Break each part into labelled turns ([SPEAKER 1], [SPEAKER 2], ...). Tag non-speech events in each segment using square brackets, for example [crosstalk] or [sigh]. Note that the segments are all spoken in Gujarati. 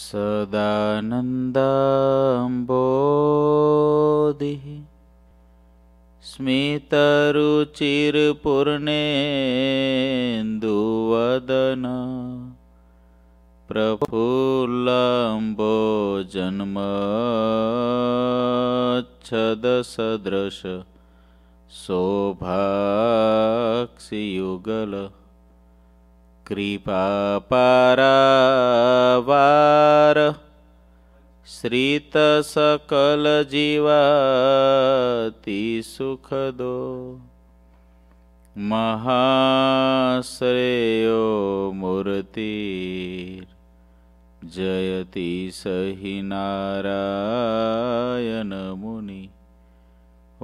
[SPEAKER 1] सदानन्दाम्बोधिः स्मितरुचिरपूर्णेन्दुवदन जन्म जन्मच्छदसदृश शोभाक्षियुगल કૃપાપરાવાર શ્રીત સકલ જીવાતી સુખદો મહાશ્રેયો મૂર્તિ જયતિ સહી નારાયણ મુનિ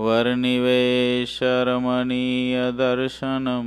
[SPEAKER 1] વર્ણિવેશરમણીય દર્શનમ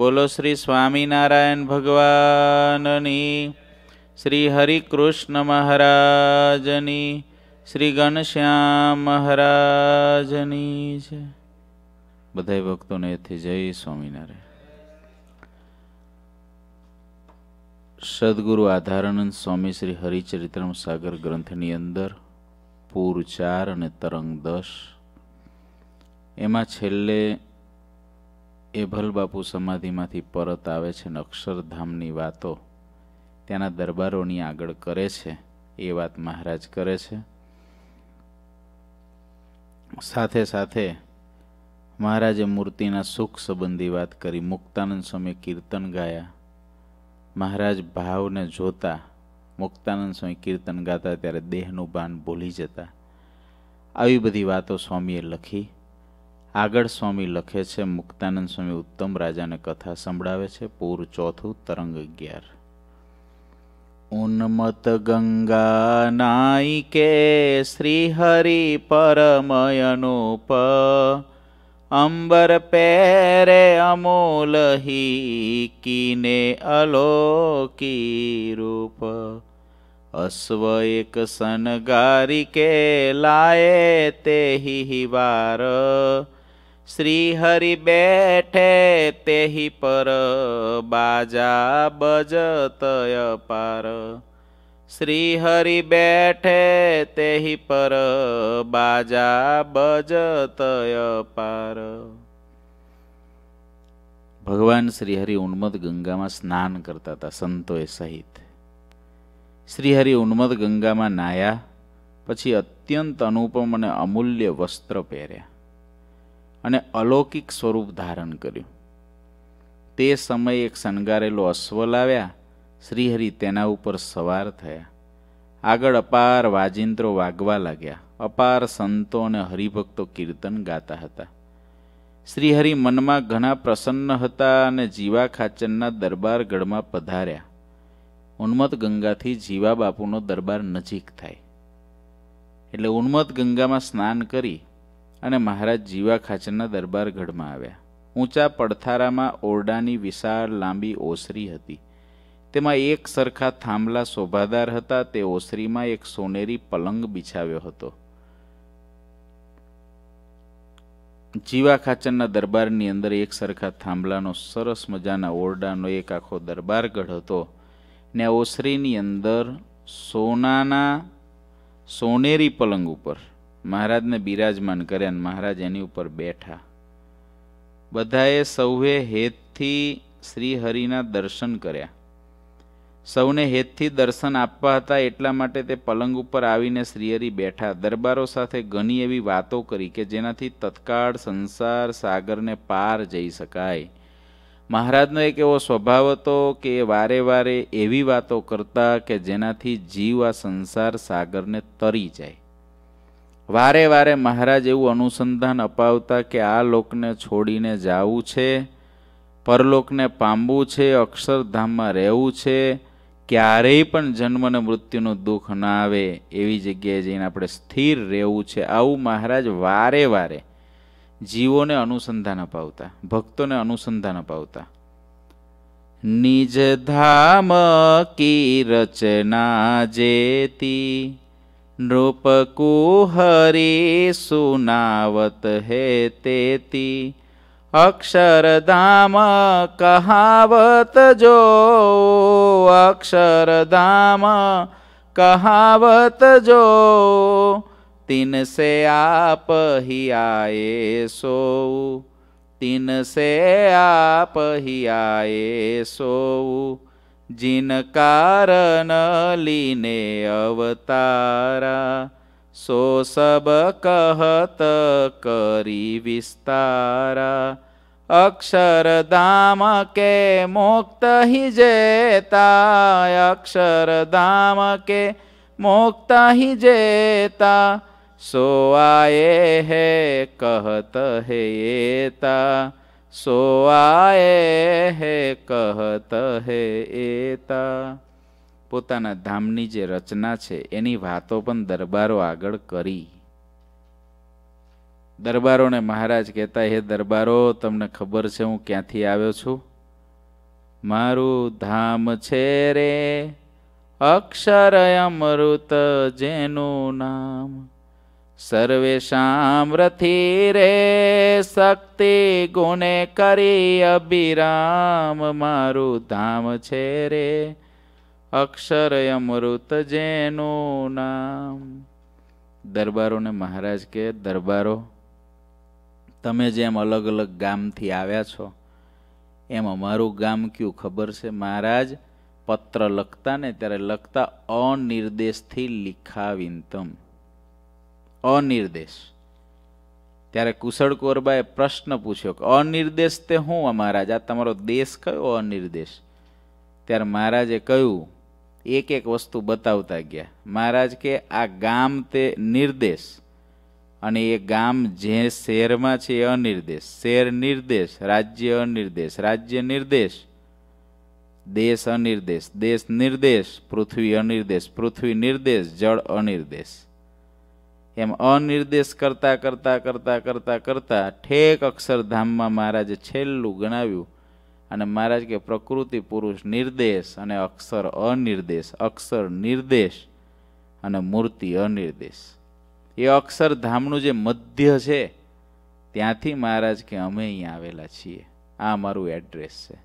[SPEAKER 1] બોલો શ્રી સ્વામિનારાયણ ભગવાનની શ્રી હરિકૃષ્ણ મહારાજની શ્રી ઘનશ્યામ મહારાજની છે બધા ભક્તોને એથી જય સ્વામિનારાયણ સદગુરુ આધારાનંદ સ્વામી શ્રી હરિચરિત્રમ સાગર ગ્રંથની અંદર પૂર ચાર અને તરંગ દસ એમાં છેલ્લે એ ભલબાપુ સમાધિમાંથી પરત આવે છે ને અક્ષરધામની વાતો ત્યાંના દરબારોની આગળ કરે છે એ વાત મહારાજ કરે છે સાથે સાથે મહારાજે મૂર્તિના સુખ સંબંધી વાત કરી મુક્તાનંદ સ્વામી કીર્તન ગાયા મહારાજ ભાવને જોતા મુક્તાનંદ સ્વામી કીર્તન ગાતા ત્યારે દેહનું ભાન ભૂલી જતા આવી બધી વાતો સ્વામીએ લખી આગળ સ્વામી લખે છે મુક્તાનંદ સ્વામી ઉત્તમ રાજાને કથા સંભળાવે છે પૂર ચોથું તરંગ અગિયાર ઉન્મત ગંગા નાઈ કે પરમયનુપ અંબર પેરે અમૂલ કીને અલોકી રૂપ અશ્વ એક સનગારી કે લાયે તે વાર શ્રી બેઠે તેહી પર બાજા બજતય પાર શ્રીહરિ બેઠે તેહી પર બાજા બજતય પાર ભગવાન શ્રીહરિ ઉન્મદ ગંગામાં સ્નાન કરતા હતા સંતોએ સહિત શ્રીહરિ ઉન્મદ ગંગામાં નાયા પછી અત્યંત અનુપમ અને અમૂલ્ય વસ્ત્ર પહેર્યા અને અલૌકિક સ્વરૂપ ધારણ કર્યું તે સમયે એક શણગારેલો અશ્વ લાવ્યા શ્રીહરિ તેના ઉપર સવાર થયા આગળ અપાર વાજિંત્રો વાગવા લાગ્યા અપાર સંતો અને હરિભક્તો કીર્તન ગાતા હતા શ્રીહરિ મનમાં ઘણા પ્રસન્ન હતા અને જીવા ખાચનના દરબારગઢમાં પધાર્યા ઉન્મત ગંગાથી જીવા બાપુનો દરબાર નજીક થાય એટલે ઉન્મત ગંગામાં સ્નાન કરી અને મહારાજ જીવા ખાચરના દરબારગઢમાં આવ્યા ઊંચા પડથારામાં ઓરડાની વિશાળ લાંબી ઓસરી હતી તેમાં એક સરખા થાંભલા શોભાદાર હતા તે ઓસરીમાં એક સોનેરી પલંગ બિછાવ્યો હતો જીવા ખાચરના દરબારની અંદર એક સરખા થાંભલાનો સરસ મજાના ઓરડાનો એક આખો દરબારગઢ હતો ને ઓસરીની અંદર સોનાના સોનેરી પલંગ ઉપર મહારાજને બિરાજમાન કર્યા અને મહારાજ એની ઉપર બેઠા બધાએ સૌએ હેતથી શ્રીહરિના દર્શન કર્યા સૌને હેતથી દર્શન આપવા હતા એટલા માટે તે પલંગ ઉપર આવીને શ્રીહરિ બેઠા દરબારો સાથે ઘણી એવી વાતો કરી કે જેનાથી તત્કાળ સંસાર સાગરને પાર જઈ શકાય મહારાજનો એક એવો સ્વભાવ હતો કે વારે વારે એવી વાતો કરતા કે જેનાથી જીવ આ સંસાર સાગરને તરી જાય વારે વારે મહારાજ એવું અનુસંધાન અપાવતા કે આ લોકને છોડીને જાવું છે પરલોકને પામવું છે અક્ષરધામમાં રહેવું છે ક્યારેય પણ જન્મને અને મૃત્યુનું દુઃખ ના આવે એવી જગ્યાએ જઈને આપણે સ્થિર રહેવું છે આવું મહારાજ વારે વારે જીવોને અનુસંધાન અપાવતા ભક્તોને અનુસંધાન અપાવતા નિજ ધામ કી રચના જેતી નૃપકુહરી સુનાવત હે તેતી અક્ષરધામ કહાવત જો અક્ષરધામ કહાવત જો તિનસે આપ હિ આયે સૌ તિનસે આપ હિ આયે સૌ जिन कारण लीने अवतारा सो सब कहत करी विस्तारा अक्षर धाम के मुक्त ही जेता अक्षर धाम के मुक्त ही जेता सो आए है कहत है येता सो આયે હે કહત હે એતા પોતાના ધામની જે રચના છે એની વાતો પણ દરબારો આગળ કરી દરબારોને મહારાજ કહેતા હે દરબારો તમને ખબર છે હું ક્યાંથી આવ્યો છું મારું ધામ છે રે અક્ષર અમૃત જેનું નામ सर्वेषां रथिरे शक्ति गुणे करी અભિરામ મારું ધામ છે રે અક્ષર અમૃત જેનું નામ દરબારોને મહારાજ કે દરબારો તમે જેમ અલગ અલગ ગામથી આવ્યા છો એમ અમારું ગામ કયું ખબર છે મહારાજ પત્ર લખતા ને ત્યારે લખતા અનિર્દેશથી લિખાવિંતમ અનિર્દેશ ત્યારે કુશળ કોરબાએ પ્રશ્ન પૂછ્યો કે અનિર્દેશ તે હું મહારાજ આ તમારો દેશ કયો અનિર્દેશ ત્યારે મહારાજે કહ્યું એક એક વસ્તુ બતાવતા ગયા મહારાજ કે આ ગામ તે નિર્દેશ અને એ ગામ જે શહેરમાં છે એ અનિર્દેશ શહેર નિર્દેશ રાજ્ય અનિર્દેશ રાજ્ય નિર્દેશ દેશ અનિર્દેશ દેશ નિર્દેશ પૃથ્વી અનિર્દેશ પૃથ્વી નિર્દેશ જળ અનિર્દેશ એમ અનિર્દેશ કરતાં કરતાં કરતાં કરતાં કરતાં ઠેક અક્ષરધામમાં મહારાજે છેલ્લું ગણાવ્યું અને મહારાજ કે પ્રકૃતિ પુરુષ નિર્દેશ અને અક્ષર અનિર્દેશ અક્ષર નિર્દેશ અને મૂર્તિ અનિર્દેશ એ અક્ષરધામનું જે મધ્ય છે ત્યાંથી મહારાજ કે અમે અહીં આવેલા છીએ આ અમારું એડ્રેસ છે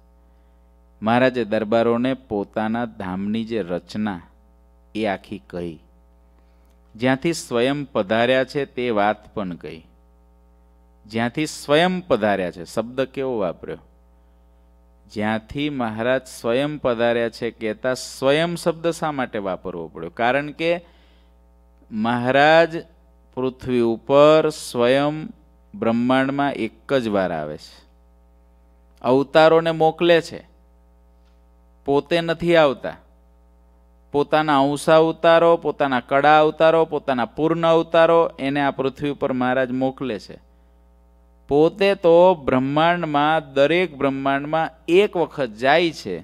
[SPEAKER 1] મહારાજે દરબારોને પોતાના ધામની જે રચના એ આખી કહી જ્યાંથી સ્વયં પધાર્યા છે તે વાત પણ કહી જ્યાંથી સ્વયં પધાર્યા છે શબ્દ કેવો વાપર્યો જ્યાંથી મહારાજ સ્વયં પધાર્યા છે કહેતા સ્વયં શબ્દ શા માટે વાપરવો પડ્યો કારણ કે મહારાજ પૃથ્વી ઉપર સ્વયં બ્રહ્માંડમાં એક જ વાર આવે છે અવતારોને મોકલે છે પોતે નથી આવતા પોતાના અંસા અવતારો પોતાના કડા અવતારો પોતાના પૂર્ણ અવતારો એને આ પૃથ્વી ઉપર મહારાજ મોકલે છે પોતે તો બ્રહ્માંડમાં દરેક બ્રહ્માંડમાં એક વખત જાય છે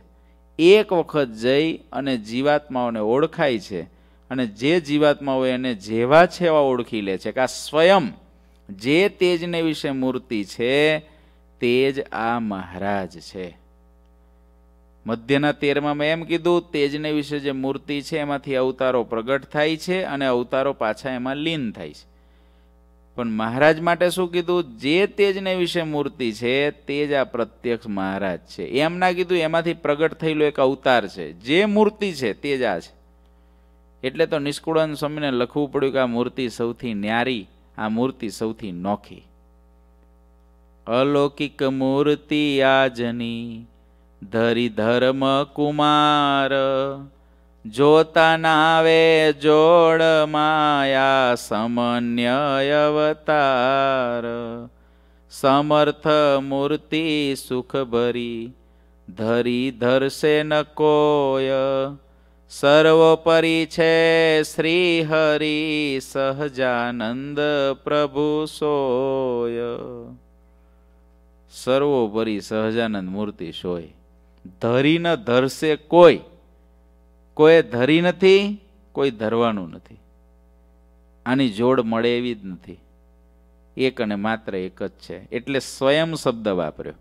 [SPEAKER 1] એક વખત જઈ અને જીવાત્માઓને ઓળખાય છે અને જે જીવાત્માઓ એને જેવા છે એવા ઓળખી લે છે કે આ સ્વયં જે તેજને વિશે મૂર્તિ છે તેજ આ મહારાજ છે મધ્યના તેરમાં મેં એમ કીધું તેજને વિશે જે મૂર્તિ છે એમાંથી અવતારો પ્રગટ થાય છે અને અવતારો પાછા એમાં લીન થાય છે પણ મહારાજ માટે શું કીધું જે તેજને વિશે મૂર્તિ છે તે જ આ પ્રત્યક્ષ મહારાજ છે એમ ના કીધું એમાંથી પ્રગટ થયેલો એક અવતાર છે જે મૂર્તિ છે તે જ આ છે એટલે તો નિષ્કુળન સ્વામીને લખવું પડ્યું કે આ મૂર્તિ સૌથી ન્યારી આ મૂર્તિ સૌથી નોખી અલૌકિક મૂર્તિ આજની ધરી ધર્મ કુમાર જોતા નાવે જોડ માયા સમન્ય અવતાર સમર્થ મૂર્તિ સુખ ભરી ધરી ધરશે ન કોય સર્વોપરી છે શ્રી હરિ સહજાનંદ પ્રભુ સોય સર્વોપરી સહજાનંદ મૂર્તિ સોય ધરી ન ધરશે કોઈ કોઈએ ધરી નથી કોઈ ધરવાનું નથી આની જોડ મળે એવી જ નથી એક અને માત્ર એક જ છે એટલે સ્વયં શબ્દ વાપર્યો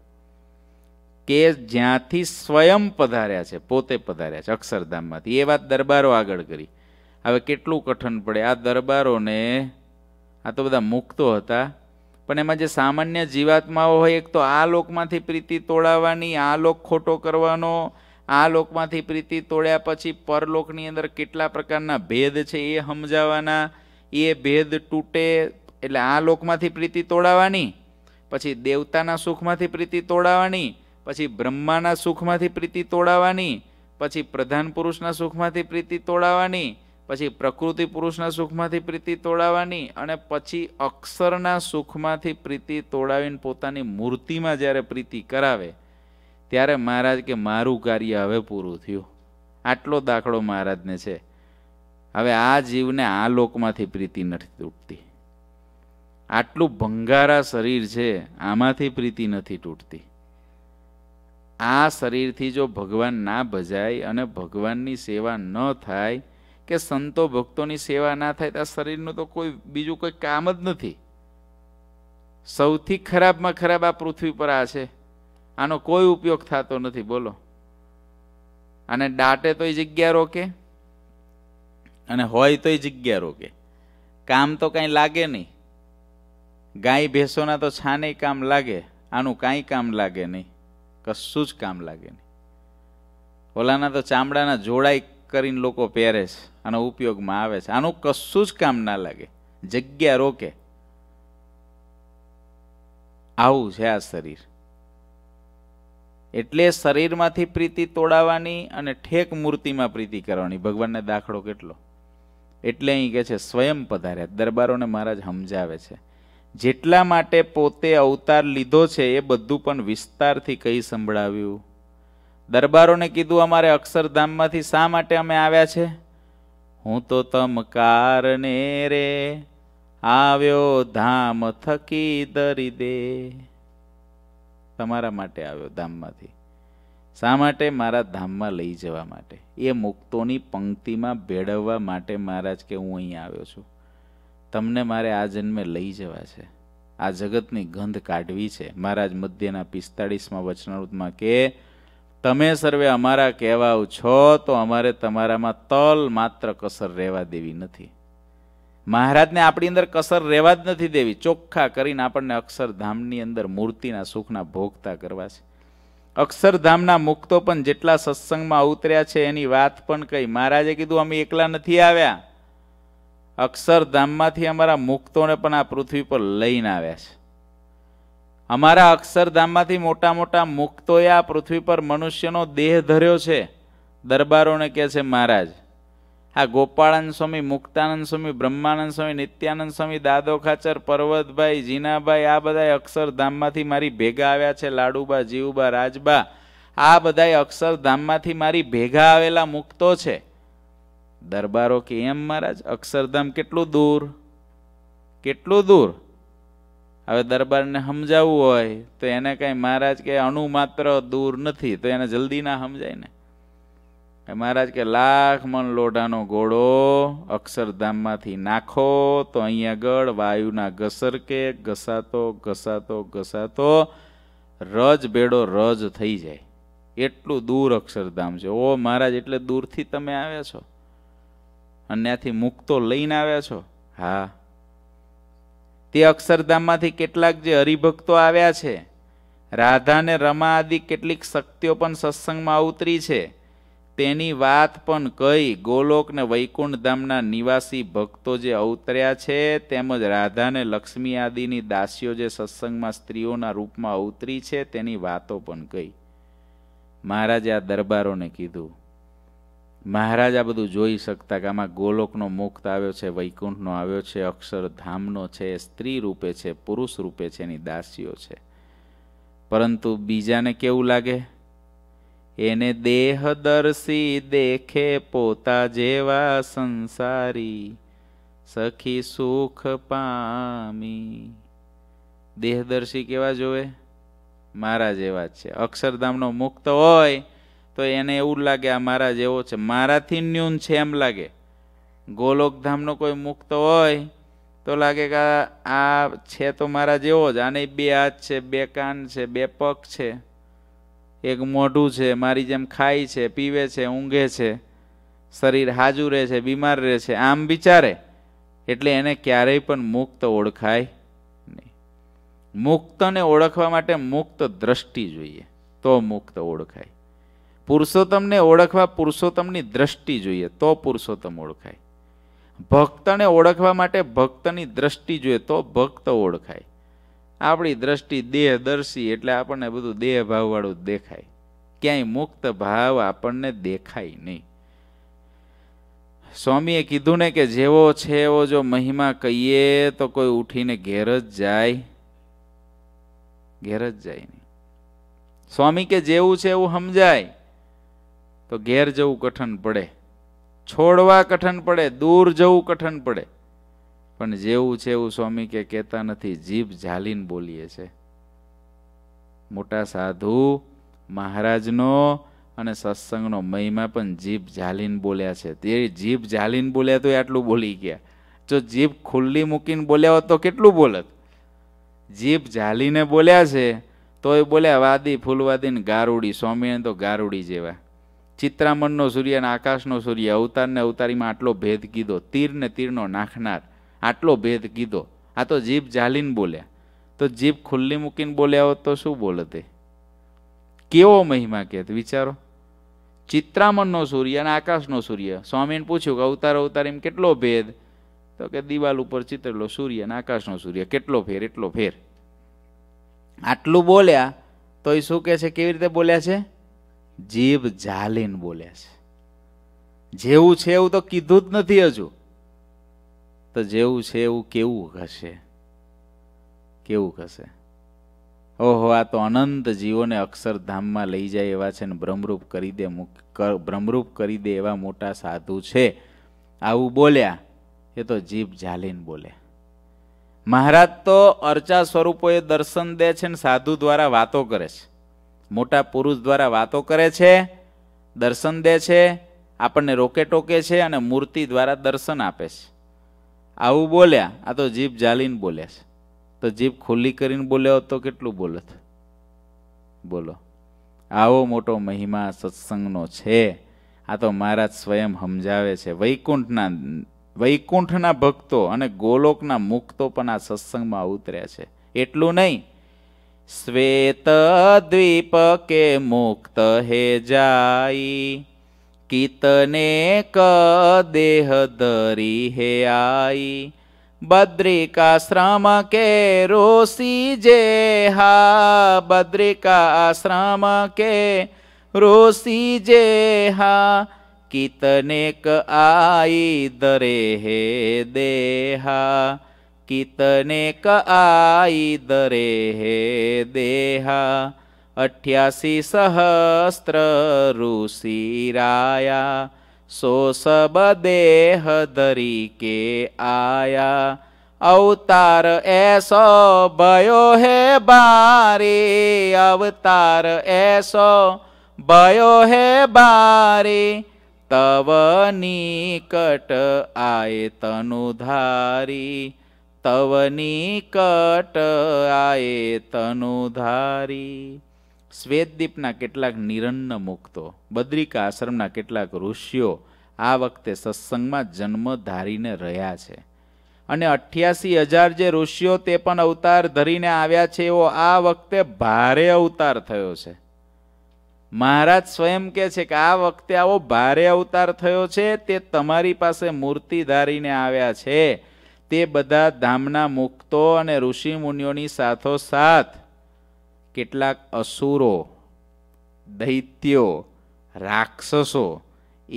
[SPEAKER 1] કે જ્યાંથી સ્વયં પધાર્યા છે પોતે પધાર્યા છે અક્ષરધામમાંથી એ વાત દરબારો આગળ કરી હવે કેટલું કઠણ પડે આ દરબારોને આ તો બધા મુક્તો હતા પણ એમાં જે સામાન્ય જીવાત્માઓ હોય એક તો આ લોકમાંથી પ્રીતિ તોડાવવાની આ લોક ખોટો કરવાનો આ લોકમાંથી પ્રીતિ તોડ્યા પછી પરલોકની અંદર કેટલા પ્રકારના ભેદ છે એ સમજાવવાના એ ભેદ તૂટે એટલે આ લોકમાંથી પ્રીતિ તોડાવવાની પછી દેવતાના સુખમાંથી પ્રીતિ તોડાવવાની પછી બ્રહ્માના સુખમાંથી પ્રીતિ તોડાવવાની પછી પ્રધાન પુરુષના સુખમાંથી પ્રીતિ તોડાવવાની પછી પ્રકૃતિ પુરુષના સુખમાંથી પ્રીતિ તોડાવવાની અને પછી અક્ષરના સુખમાંથી પ્રીતિ તોડાવીને પોતાની મૂર્તિમાં જ્યારે પ્રીતિ કરાવે ત્યારે મહારાજ કે મારું કાર્ય હવે પૂરું થયું આટલો દાખલો મહારાજને છે હવે આ જીવને આ લોકમાંથી પ્રીતિ નથી તૂટતી આટલું ભંગારા શરીર છે આમાંથી પ્રીતિ નથી તૂટતી આ શરીરથી જો ભગવાન ના ભજાય અને ભગવાનની સેવા ન થાય કે સંતો ભક્તોની સેવા ના થાય ત્યાં શરીરનું તો કોઈ બીજું કોઈ કામ જ નથી સૌથી ખરાબમાં ખરાબ આ પૃથ્વી પર આ છે આનો કોઈ ઉપયોગ થતો નથી બોલો અને દાટે તો એ જગ્યા રોકે અને હોય તો એ જગ્યા રોકે કામ તો કાંઈ લાગે નહીં ગાય ભેંસોના તો છાને કામ લાગે આનું કાંઈ કામ લાગે નહીં કશું જ કામ લાગે નહીં ઓલાના તો ચામડાના જોડાય કરીને લોકો પહેરે છે આનો ઉપયોગમાં આવે છે આનું કશું જ કામ ના લાગે જગ્યા રોકે આવું છે આ શરીર એટલે શરીરમાંથી પ્રીતિ તોડાવાની અને ઠેક મૂર્તિમાં પ્રીતિ કરવાની ભગવાનને દાખલો કેટલો એટલે અહીં કહે છે સ્વયં પધાર્યા દરબારોને મહારાજ સમજાવે છે જેટલા માટે પોતે અવતાર લીધો છે એ બધું પણ વિસ્તારથી કહી સંભળાવ્યું દરબારોને કીધું અમારે અક્ષરધામમાંથી શા માટે અમે આવ્યા છે હું તો તમ કારને રે આવ્યો ધામ થકી દરી દે તમારા માટે આવ્યો ધામમાંથી શા માટે મારા ધામમાં લઈ જવા માટે એ મુક્તોની પંક્તિમાં ભેળવવા માટે મહારાજ કે હું અહીં આવ્યો છું તમને મારે આ જન્મે લઈ જવા છે આ જગતની ગંધ કાઢવી છે મહારાજ મધ્યના પિસ્તાળીસમાં વચનામૃતમાં કે તમે સર્વે અમારા કહેવાઓ છો તો અમારે તમારામાં તલ માત્ર કસર રહેવા દેવી નથી મહારાજને આપણી અંદર કસર રહેવા જ નથી દેવી ચોખ્ખા કરીને આપણને અક્ષરધામની અંદર મૂર્તિના સુખના ભોગતા કરવા છે અક્ષરધામના મુક્તો પણ જેટલા સત્સંગમાં ઉતર્યા છે એની વાત પણ કહી મહારાજે કીધું અમે એકલા નથી આવ્યા અક્ષરધામમાંથી અમારા મુક્તોને પણ આ પૃથ્વી પર લઈને આવ્યા છે અમારા અક્ષરધામમાંથી મોટા મોટા મુક્તોએ આ પૃથ્વી પર મનુષ્યનો દેહ ધર્યો છે દરબારોને કહે છે મહારાજ આ ગોપાળાનંદ સ્વામી મુક્તાનંદ સ્વામી બ્રહ્માનંદ સ્વામી નિત્યાનંદ સ્વામી દાદો ખાચર પર્વતભાઈ જીનાભાઈ આ બધા અક્ષરધામમાંથી મારી ભેગા આવ્યા છે લાડુબા જીવુબા રાજબા આ બધા અક્ષરધામમાંથી મારી ભેગા આવેલા મુક્તો છે દરબારો કે એમ મહારાજ અક્ષરધામ કેટલું દૂર કેટલું દૂર હવે દરબારને સમજાવવું હોય તો એને કાંઈ મહારાજ કે અણુ માત્ર દૂર નથી તો એને જલ્દી ના સમજાય ને મહારાજ કે લાખ મન લોઢાનો ઘોડો અક્ષરધામમાંથી નાખો તો અહીંયા આગળ વાયુના ઘસરકે ઘસાતો ઘસાતો ઘસાતો રજ ભેડો રજ થઈ જાય એટલું દૂર અક્ષરધામ છે ઓ મહારાજ એટલે દૂરથી તમે આવ્યા છો અને ત્યાંથી મુક્તો લઈને આવ્યા છો હા તે અક્ષરધામમાંથી કેટલાક જે હરિભક્તો આવ્યા છે રાધાને રમા આદિ કેટલીક શક્તિઓ પણ સત્સંગમાં ઉતરી છે તેની વાત પણ કહી ગોલોક ને વૈકુંઠધામના નિવાસી ભક્તો જે અવતર્યા છે તેમજ રાધાને લક્ષ્મી આદિની દાસીઓ જે સત્સંગમાં સ્ત્રીઓના રૂપમાં અવતરી છે તેની વાતો પણ કહી મહારાજે આ દરબારોને કીધું મહારાજ આ બધું જોઈ શકતા કે આમાં ગોલોકનો મુક્ત આવ્યો છે વૈકુંઠનો આવ્યો છે અક્ષરધામનો છે સ્ત્રી રૂપે છે પુરુષ રૂપે છે એની દાસીઓ છે પરંતુ બીજાને કેવું લાગે એને દેહદર્શી દેખે પોતા જેવા સંસારી સખી સુખ પામી દેહદર્શી કેવા જોવે મારા જેવા જ છે અક્ષરધામનો મુક્ત હોય તો એને એવું લાગે આ મારા જેવો છે મારાથી ન્યૂન છે એમ લાગે ગોલોકધામનો કોઈ મુક્ત હોય તો લાગે કે આ છે તો મારા જેવો જ આને બે હાથ છે બે કાન છે બે પગ છે એક મોઢું છે મારી જેમ ખાય છે પીવે છે ઊંઘે છે શરીર હાજું રહે છે બીમાર રહે છે આમ વિચારે એટલે એને ક્યારેય પણ મુક્ત ઓળખાય નહીં મુક્તને ઓળખવા માટે મુક્ત દ્રષ્ટિ જોઈએ તો મુક્ત ઓળખાય પુરુષોત્તમને ઓળખવા પુરુષોત્તમની દ્રષ્ટિ જોઈએ તો પુરુષોત્તમ ઓળખાય ભક્તને ઓળખવા માટે ભક્તની દ્રષ્ટિ જોઈએ તો ભક્ત ઓળખાય આપણી દ્રષ્ટિ દેહદર્શી એટલે આપણને બધું દેહ ભાવવાળું દેખાય ક્યાંય મુક્ત ભાવ આપણને દેખાય નહીં સ્વામીએ કીધું ને કે જેવો છે એવો જો મહિમા કહીએ તો કોઈ ઉઠીને ઘેર જ જાય ઘેર જ જાય નહીં સ્વામી કે જેવું છે એવું સમજાય તો ઘેર જવું કઠણ પડે છોડવા કઠણ પડે દૂર જવું કઠણ પડે પણ જેવું છે એવું સ્વામી કે કહેતા નથી જીભ ઝાલીને બોલીએ છે મોટા સાધુ મહારાજનો અને સત્સંગનો મહિમા પણ જીભ ઝાલીને બોલ્યા છે તે જીભ ઝાલીને બોલ્યા તો આટલું બોલી ગયા જો જીભ ખુલ્લી મૂકીને બોલ્યા હોત તો કેટલું બોલત જીભ ઝાલીને બોલ્યા છે તો એ બોલ્યા વાદી ફૂલવાદી ગારુડી સ્વામીને તો ગારુડી જેવા ચિત્રામણનો સૂર્ય અને આકાશનો સૂર્ય અવતારને અવતારીમાં આટલો ભેદ કીધો તીરને તીરનો નાખનાર આટલો ભેદ કીધો આ તો જીભ ઝાલીને બોલ્યા તો જીભ ખુલ્લી મૂકીને બોલ્યા હોત તો શું બોલે તે કેવો મહિમા કહેત વિચારો ચિત્રામણનો સૂર્ય અને આકાશનો સૂર્ય સ્વામીને પૂછ્યું કે અવતાર અવતાર એમ કેટલો ભેદ તો કે દિવાલ ઉપર ચિતરેલો સૂર્ય અને આકાશનો સૂર્ય કેટલો ફેર એટલો ફેર આટલું બોલ્યા તો એ શું કહે છે કેવી રીતે બોલ્યા છે જીભ જાલીન બોલે છે જેવું છે એવું તો કીધું જ નથી હજુ તો જેવું છે એવું કેવું હશે કેવું હશે ઓહો આ તો અનંત જીવોને અક્ષરધામમાં લઈ જાય એવા છે ને ભ્રમરૂપ કરી દે ભ્રમરૂપ કરી દે એવા મોટા સાધુ છે આવું બોલ્યા એ તો જીભ જાલીન બોલે મહારાજ તો અર્ચા સ્વરૂપોએ દર્શન દે છે ને સાધુ દ્વારા વાતો કરે છે મોટા પુરુષ દ્વારા વાતો કરે છે દર્શન દે છે આપણને રોકે ટોકે છે અને મૂર્તિ દ્વારા દર્શન આપે છે આવું બોલ્યા આ તો જીભ જાલીને બોલ્યા છે તો જીભ ખુલ્લી કરીને બોલ્યો તો કેટલું બોલત બોલો આવો મોટો મહિમા સત્સંગનો છે આ તો મહારાજ સ્વયં સમજાવે છે વૈકુંઠના વૈકુંઠના ભક્તો અને ગોલોકના મુક્તો પણ આ સત્સંગમાં ઉતર્યા છે એટલું નહીં श्वेतद्वीपके मुक्त हे जाई कितने क देह दरी हे आई बद्रिकाश्रम के रोसी जे हा बद्रिकाश्रम के रोसी जे हा कितने क आई दरे हे देहा કિતને કઆઈ દરે હે દેહા અઠ્યાસી સહસ્ત્ર ઋષિરાયા સો સબ દેહ ધરી કે આયા અવતાર એસો ભયો હે બારે અવતાર એસો ભયો હે બારે તવ નિકટ આય તનુધારી તવ નિકટ આયે ધારી શ્વેતદીપના કેટલાક નિરન્ન મુક્તો બદ્રિકા આશ્રમના કેટલાક ઋષિઓ આ વખતે સત્સંગમાં જન્મ ધારીને રહ્યા છે અને અઠ્યાસી હજાર જે ઋષિઓ તે પણ અવતાર ધરીને આવ્યા છે એવો આ વખતે ભારે અવતાર થયો છે મહારાજ સ્વયં કહે છે કે આ વખતે આવો ભારે અવતાર થયો છે તે તમારી પાસે મૂર્તિ ધારીને આવ્યા છે તે બધા ધામના મુક્તો અને ઋષિમુનિઓની સાથોસાથ કેટલાક અસુરો દૈત્યો રાક્ષસો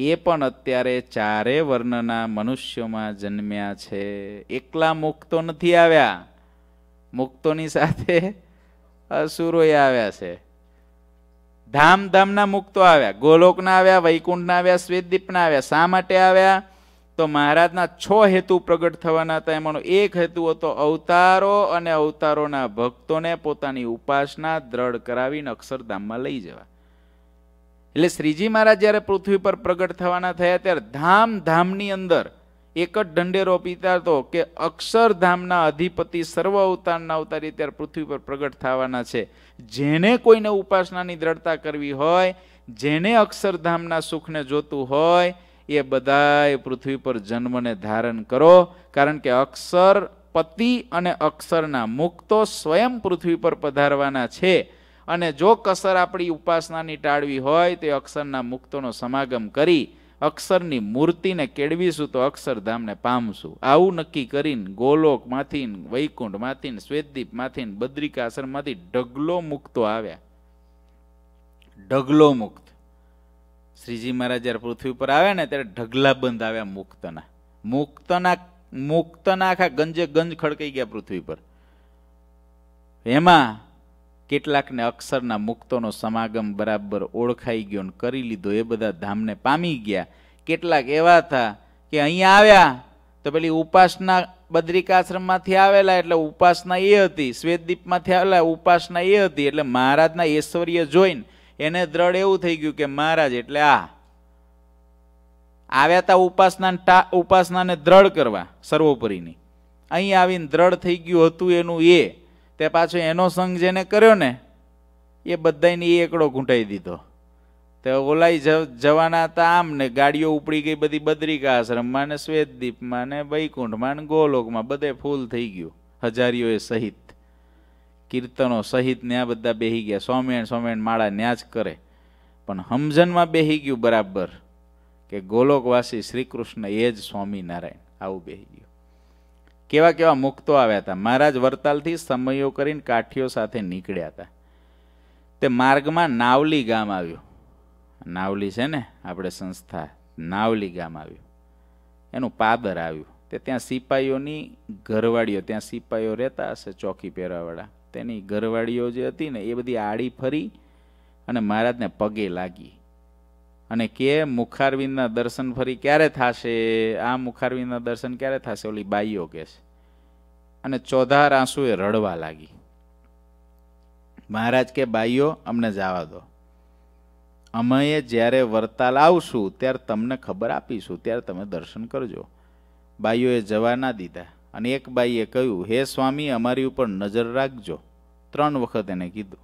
[SPEAKER 1] એ પણ અત્યારે ચારે વર્ણના મનુષ્યોમાં જન્મ્યા છે એકલા મુક્તો નથી આવ્યા મુક્તોની સાથે અસુરોએ આવ્યા છે ધામધામના મુક્તો આવ્યા ગોલોકના આવ્યા વૈકુંઠના આવ્યા શ્વેતદીપના આવ્યા શા માટે આવ્યા તો મહારાજના છ હેતુ પ્રગટ થવાના હતા એમાંનો એક હેતુ હતો અવતારો અને અવતારોના ભક્તોને પોતાની ઉપાસના દ્રઢ કરાવીને અક્ષરધામમાં લઈ જવા એટલે શ્રીજી મહારાજ જ્યારે પૃથ્વી પર પ્રગટ થવાના થયા ત્યારે ધામ ધામની અંદર એક જ ઢંઢેરો હતો કે અક્ષરધામના અધિપતિ સર્વ અવતારના અવતારી ત્યારે પૃથ્વી પર પ્રગટ થવાના છે જેને કોઈને ઉપાસનાની દ્રઢતા કરવી હોય જેને અક્ષરધામના સુખને જોતું હોય એ બધાએ પૃથ્વી પર જન્મને ધારણ કરો કારણ કે અક્ષર પતિ અને અક્ષરના મુક્તો સ્વયં પૃથ્વી પર પધારવાના છે અને જો કસર આપણી ઉપાસનાની ટાળવી હોય તો અક્ષરના મુક્તોનો સમાગમ કરી અક્ષરની મૂર્તિને કેળવીશું તો અક્ષરધામને પામશું આવું નક્કી કરીને ગોલોક વૈકુંઠ ગોલોકમાંથી વૈકુંઠમાંથી શ્વેતદીપમાંથી બદ્રિકાશ્રમમાંથી ઢગલો મુક્તો આવ્યા ઢગલો મુક્ત શ્રીજી મહારાજ જ્યારે પૃથ્વી પર આવે ને ત્યારે ઢગલા બંધ આવ્યા મુક્તના મુક્તના મુક્તના આખા ગંજે ગંજ ખડકાઈ ગયા પૃથ્વી પર એમાં કેટલાકને અક્ષરના મુક્તોનો સમાગમ બરાબર ઓળખાઈ ગયો ને કરી લીધો એ બધા ધામને પામી ગયા કેટલાક એવા હતા કે અહીંયા આવ્યા તો પેલી ઉપાસના બદ્રિકાશ્રમમાંથી આવેલા એટલે ઉપાસના એ હતી શ્વેતદીપમાંથી આવેલા ઉપાસના એ હતી એટલે મહારાજના ઐશ્વર્ય જોઈને એને દ્રઢ એવું થઈ ગયું કે મહારાજ એટલે આ આવ્યા હતા ઉપાસના ઉપાસનાને દ્રઢ કરવા સર્વોપરીની અહીં આવીને દ્રઢ થઈ ગયું હતું એનું એ તે પાછો એનો સંઘ જેને કર્યો ને એ બધાને એ એકડો ઘૂંટાઈ દીધો તે ઓલાઈ જવાના હતા આમ ને ગાડીઓ ઉપડી ગઈ બધી બદ્રિકા આશ્રમમાં ને શ્વેતદીપમાં ને વૈકુંઠમાં ને ગોલોકમાં બધે ફૂલ થઈ ગયું હજારીઓએ સહિત કીર્તનો સહિત ને આ બધા બેહી ગયા સોમેણ સોમેણ માળા ન્યા જ કરે પણ હમઝનમાં બેહી ગયું બરાબર કે ગોલોકવાસી શ્રીકૃષ્ણ એ જ સ્વામિનારાયણ આવું બેહી ગયું કેવા કેવા મુક્તો આવ્યા હતા મહારાજ વરતાલથી સમયો કરીને કાઠીઓ સાથે નીકળ્યા હતા તે માર્ગમાં નાવલી ગામ આવ્યું નાવલી છે ને આપણે સંસ્થા નાવલી ગામ આવ્યું એનું પાદર આવ્યું તે ત્યાં સિપાઈઓની ઘરવાળીઓ ત્યાં સિપાઈઓ રહેતા હશે ચોકી પહેરવાવાળા તેની ઘરવાળીઓ જે હતી ને એ બધી આડી ફરી અને મહારાજને પગે લાગી અને કે મુખારવિંદના દર્શન ફરી ક્યારે થશે આ મુખારવિંદના દર્શન ક્યારે થશે ઓલી બાઈઓ કે છે અને ચોધાર આંસુએ રડવા લાગી મહારાજ કે બાઈઓ અમને જવા દો અમે જ્યારે વરતાલ આવશું ત્યારે તમને ખબર આપીશું ત્યારે તમે દર્શન કરજો બાઈઓએ જવા ના દીધા અને એક બાઈએ કહ્યું હે સ્વામી અમારી ઉપર નજર રાખજો ત્રણ વખત એને કીધું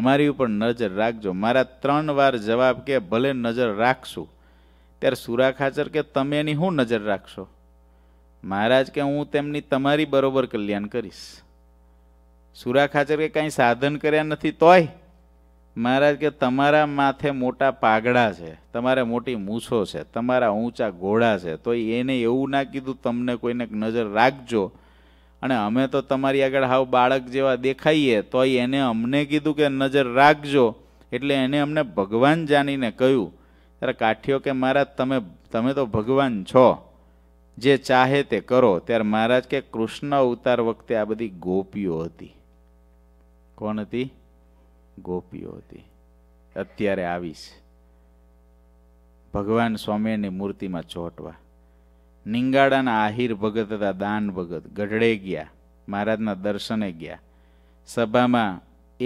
[SPEAKER 1] અમારી ઉપર નજર રાખજો મારા ત્રણ વાર જવાબ કે ભલે નજર રાખશું ત્યારે સુરા ખાચર કે તમે એની હું નજર રાખશો મહારાજ કે હું તેમની તમારી બરોબર કલ્યાણ કરીશ સુરા ખાચર કે કાંઈ સાધન કર્યા નથી તોય મહારાજ કે તમારા માથે મોટા પાગડા છે તમારે મોટી મૂછો છે તમારા ઊંચા ઘોડા છે તો એને એવું ના કીધું તમને કોઈને નજર રાખજો અને અમે તો તમારી આગળ હાવ બાળક જેવા દેખાઈએ તો એને અમને કીધું કે નજર રાખજો એટલે એને અમને ભગવાન જાણીને કહ્યું ત્યારે કાઠિયો કે મહારાજ તમે તમે તો ભગવાન છો જે ચાહે તે કરો ત્યારે મહારાજ કે કૃષ્ણ અવતાર વખતે આ બધી ગોપીઓ હતી કોણ હતી ગોપીઓ હતી અત્યારે આવીશ ભગવાન સ્વામીની મૂર્તિમાં ચોંટવા નિંગાડાના આહિર ભગત હતા દાન ભગત ગઢડે ગયા મહારાજના દર્શને ગયા સભામાં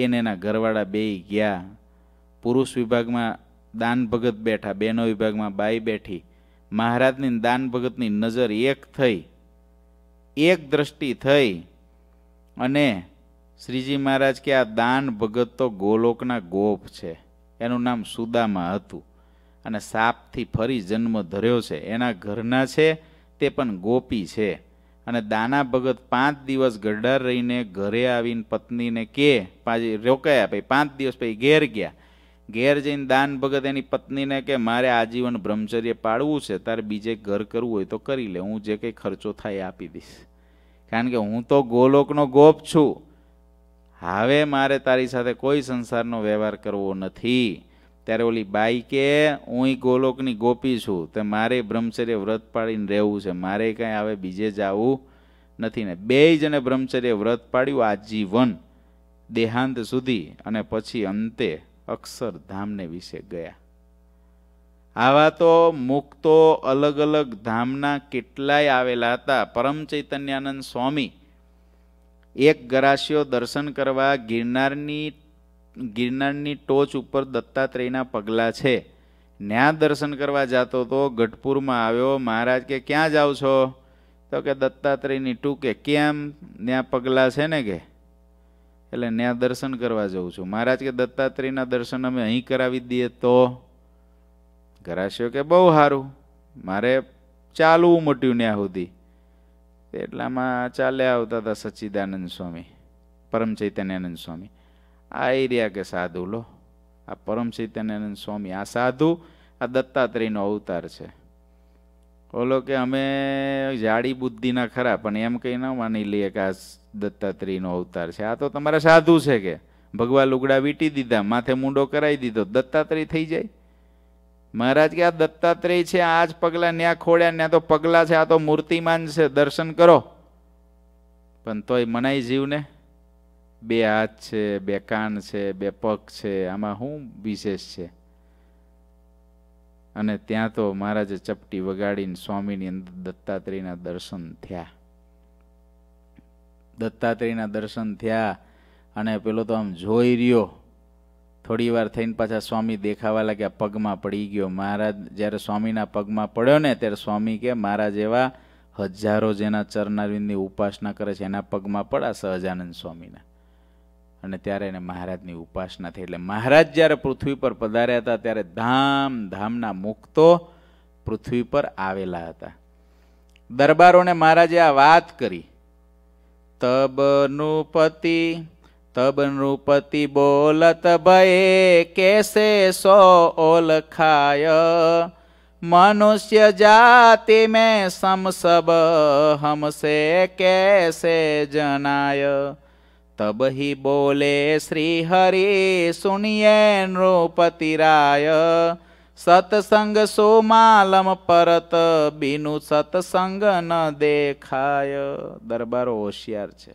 [SPEAKER 1] એને એના ઘરવાળા બે ગયા પુરુષ વિભાગમાં દાન ભગત બેઠા બેનો વિભાગમાં બાઈ બેઠી મહારાજની દાન ભગતની નજર એક થઈ એક દ્રષ્ટિ થઈ અને શ્રીજી મહારાજ કે આ દાન ભગત તો ગોલોકના ગોપ છે એનું નામ સુદામા હતું અને સાપથી ફરી જન્મ ધર્યો છે એના ઘરના છે તે પણ ગોપી છે અને દાના ભગત પાંચ દિવસ ગરડાર રહીને ઘરે આવીને પત્નીને કે પાછી રોકાયા પછી પાંચ દિવસ પછી ઘેર ગયા ઘેર જઈને દાન ભગત એની પત્નીને કે મારે આજીવન બ્રહ્મચર્ય પાળવું છે તારે બીજે ઘર કરવું હોય તો કરી લે હું જે કંઈ ખર્ચો થાય આપી દઈશ કારણ કે હું તો ગોલોકનો ગોપ છું હવે મારે તારી સાથે કોઈ સંસારનો વ્યવહાર કરવો નથી ત્યારે ઓલી બાઈ કે હું ગોલોકની ગોપી છું તો મારે બ્રહ્મચર્ય વ્રત પાડીને રહેવું છે મારે કાંઈ હવે બીજે જવું નથી ને બે જણે બ્રહ્મચર્ય વ્રત પાડ્યું આજીવન દેહાંત સુધી અને પછી અંતે અક્ષરધામને વિશે ગયા આવા તો મુક્તો અલગ અલગ ધામના કેટલાય આવેલા હતા પરમ ચૈતન્યાનંદ સ્વામી એક ગરાશિયો દર્શન કરવા ગિરનારની ગિરનારની ટોચ ઉપર દત્તાત્રેયના પગલાં છે ન્યા દર્શન કરવા જતો તો ગઢપુરમાં આવ્યો મહારાજ કે ક્યાં જાઓ છો તો કે દત્તાત્રેયની ટૂંકે કેમ ન્યા પગલાં છે ને કે એટલે ન્યા દર્શન કરવા જઉં છું મહારાજ કે દત્તાત્રેયના દર્શન અમે અહીં કરાવી દઈએ તો ગરાશિયો કે બહુ સારું મારે ચાલવું મટ્યું ન્યા સુધી એટલામાં ચાલ્યા આવતા હતા સચ્ચિદાનંદ સ્વામી પરમ ચૈતન્યાનંદ સ્વામી આ એરિયા કે સાધુ લો આ પરમ ચૈતન્યાનંદ સ્વામી આ સાધુ આ દત્તાત્રેયનો અવતાર છે ઓલો કે અમે જાડી બુદ્ધિના ખરા પણ એમ કંઈ ન માની લઈએ કે આ દત્તાત્રેયનો અવતાર છે આ તો તમારા સાધુ છે કે ભગવા લુગડા વીટી દીધા માથે મૂંડો કરાવી દીધો દત્તાત્રેય થઈ જાય મહારાજ કે આ દત્તાત્રેય છે આ જ પગલાં ન્યા ખોડ્યા ન્યા તો પગલાં છે આ તો મૂર્તિમાન છે દર્શન કરો પણ તોય મનાઈ જીવને બે હાથ છે બે કાન છે બે પગ છે આમાં શું વિશેષ છે અને ત્યાં તો મહારાજે ચપટી વગાડીને સ્વામીની અંદર દત્તાત્રેયના દર્શન થયા દત્તાત્રેયના દર્શન થયા અને પેલો તો આમ જોઈ રહ્યો થોડી વાર થઈને પાછા સ્વામી દેખાવા લાગ્યા પગમાં પડી ગયો મહારાજ જ્યારે સ્વામીના પગમાં પડ્યો ને ત્યારે સ્વામી કે મારા જેવા હજારો જેના ચરણારવિંદની ઉપાસના કરે છે એના પગમાં પડ્યા સહજાનંદ સ્વામીના અને ત્યારે એને મહારાજની ઉપાસના થઈ એટલે મહારાજ જ્યારે પૃથ્વી પર પધાર્યા હતા ત્યારે ધામ ધામના મુક્તો પૃથ્વી પર આવેલા હતા દરબારોને મહારાજે આ વાત કરી તબનું પતિ तब नृपति बोलत भये कैसे सो ओलखाय मनुष्य जाति में सम सब हमसे कैसे जनाय तब ही बोले श्री हरि सुनिए नृपति राय सत्संग सोमालम परत बिनु सत्संग न देखाय દરબારો હોશિયાર છે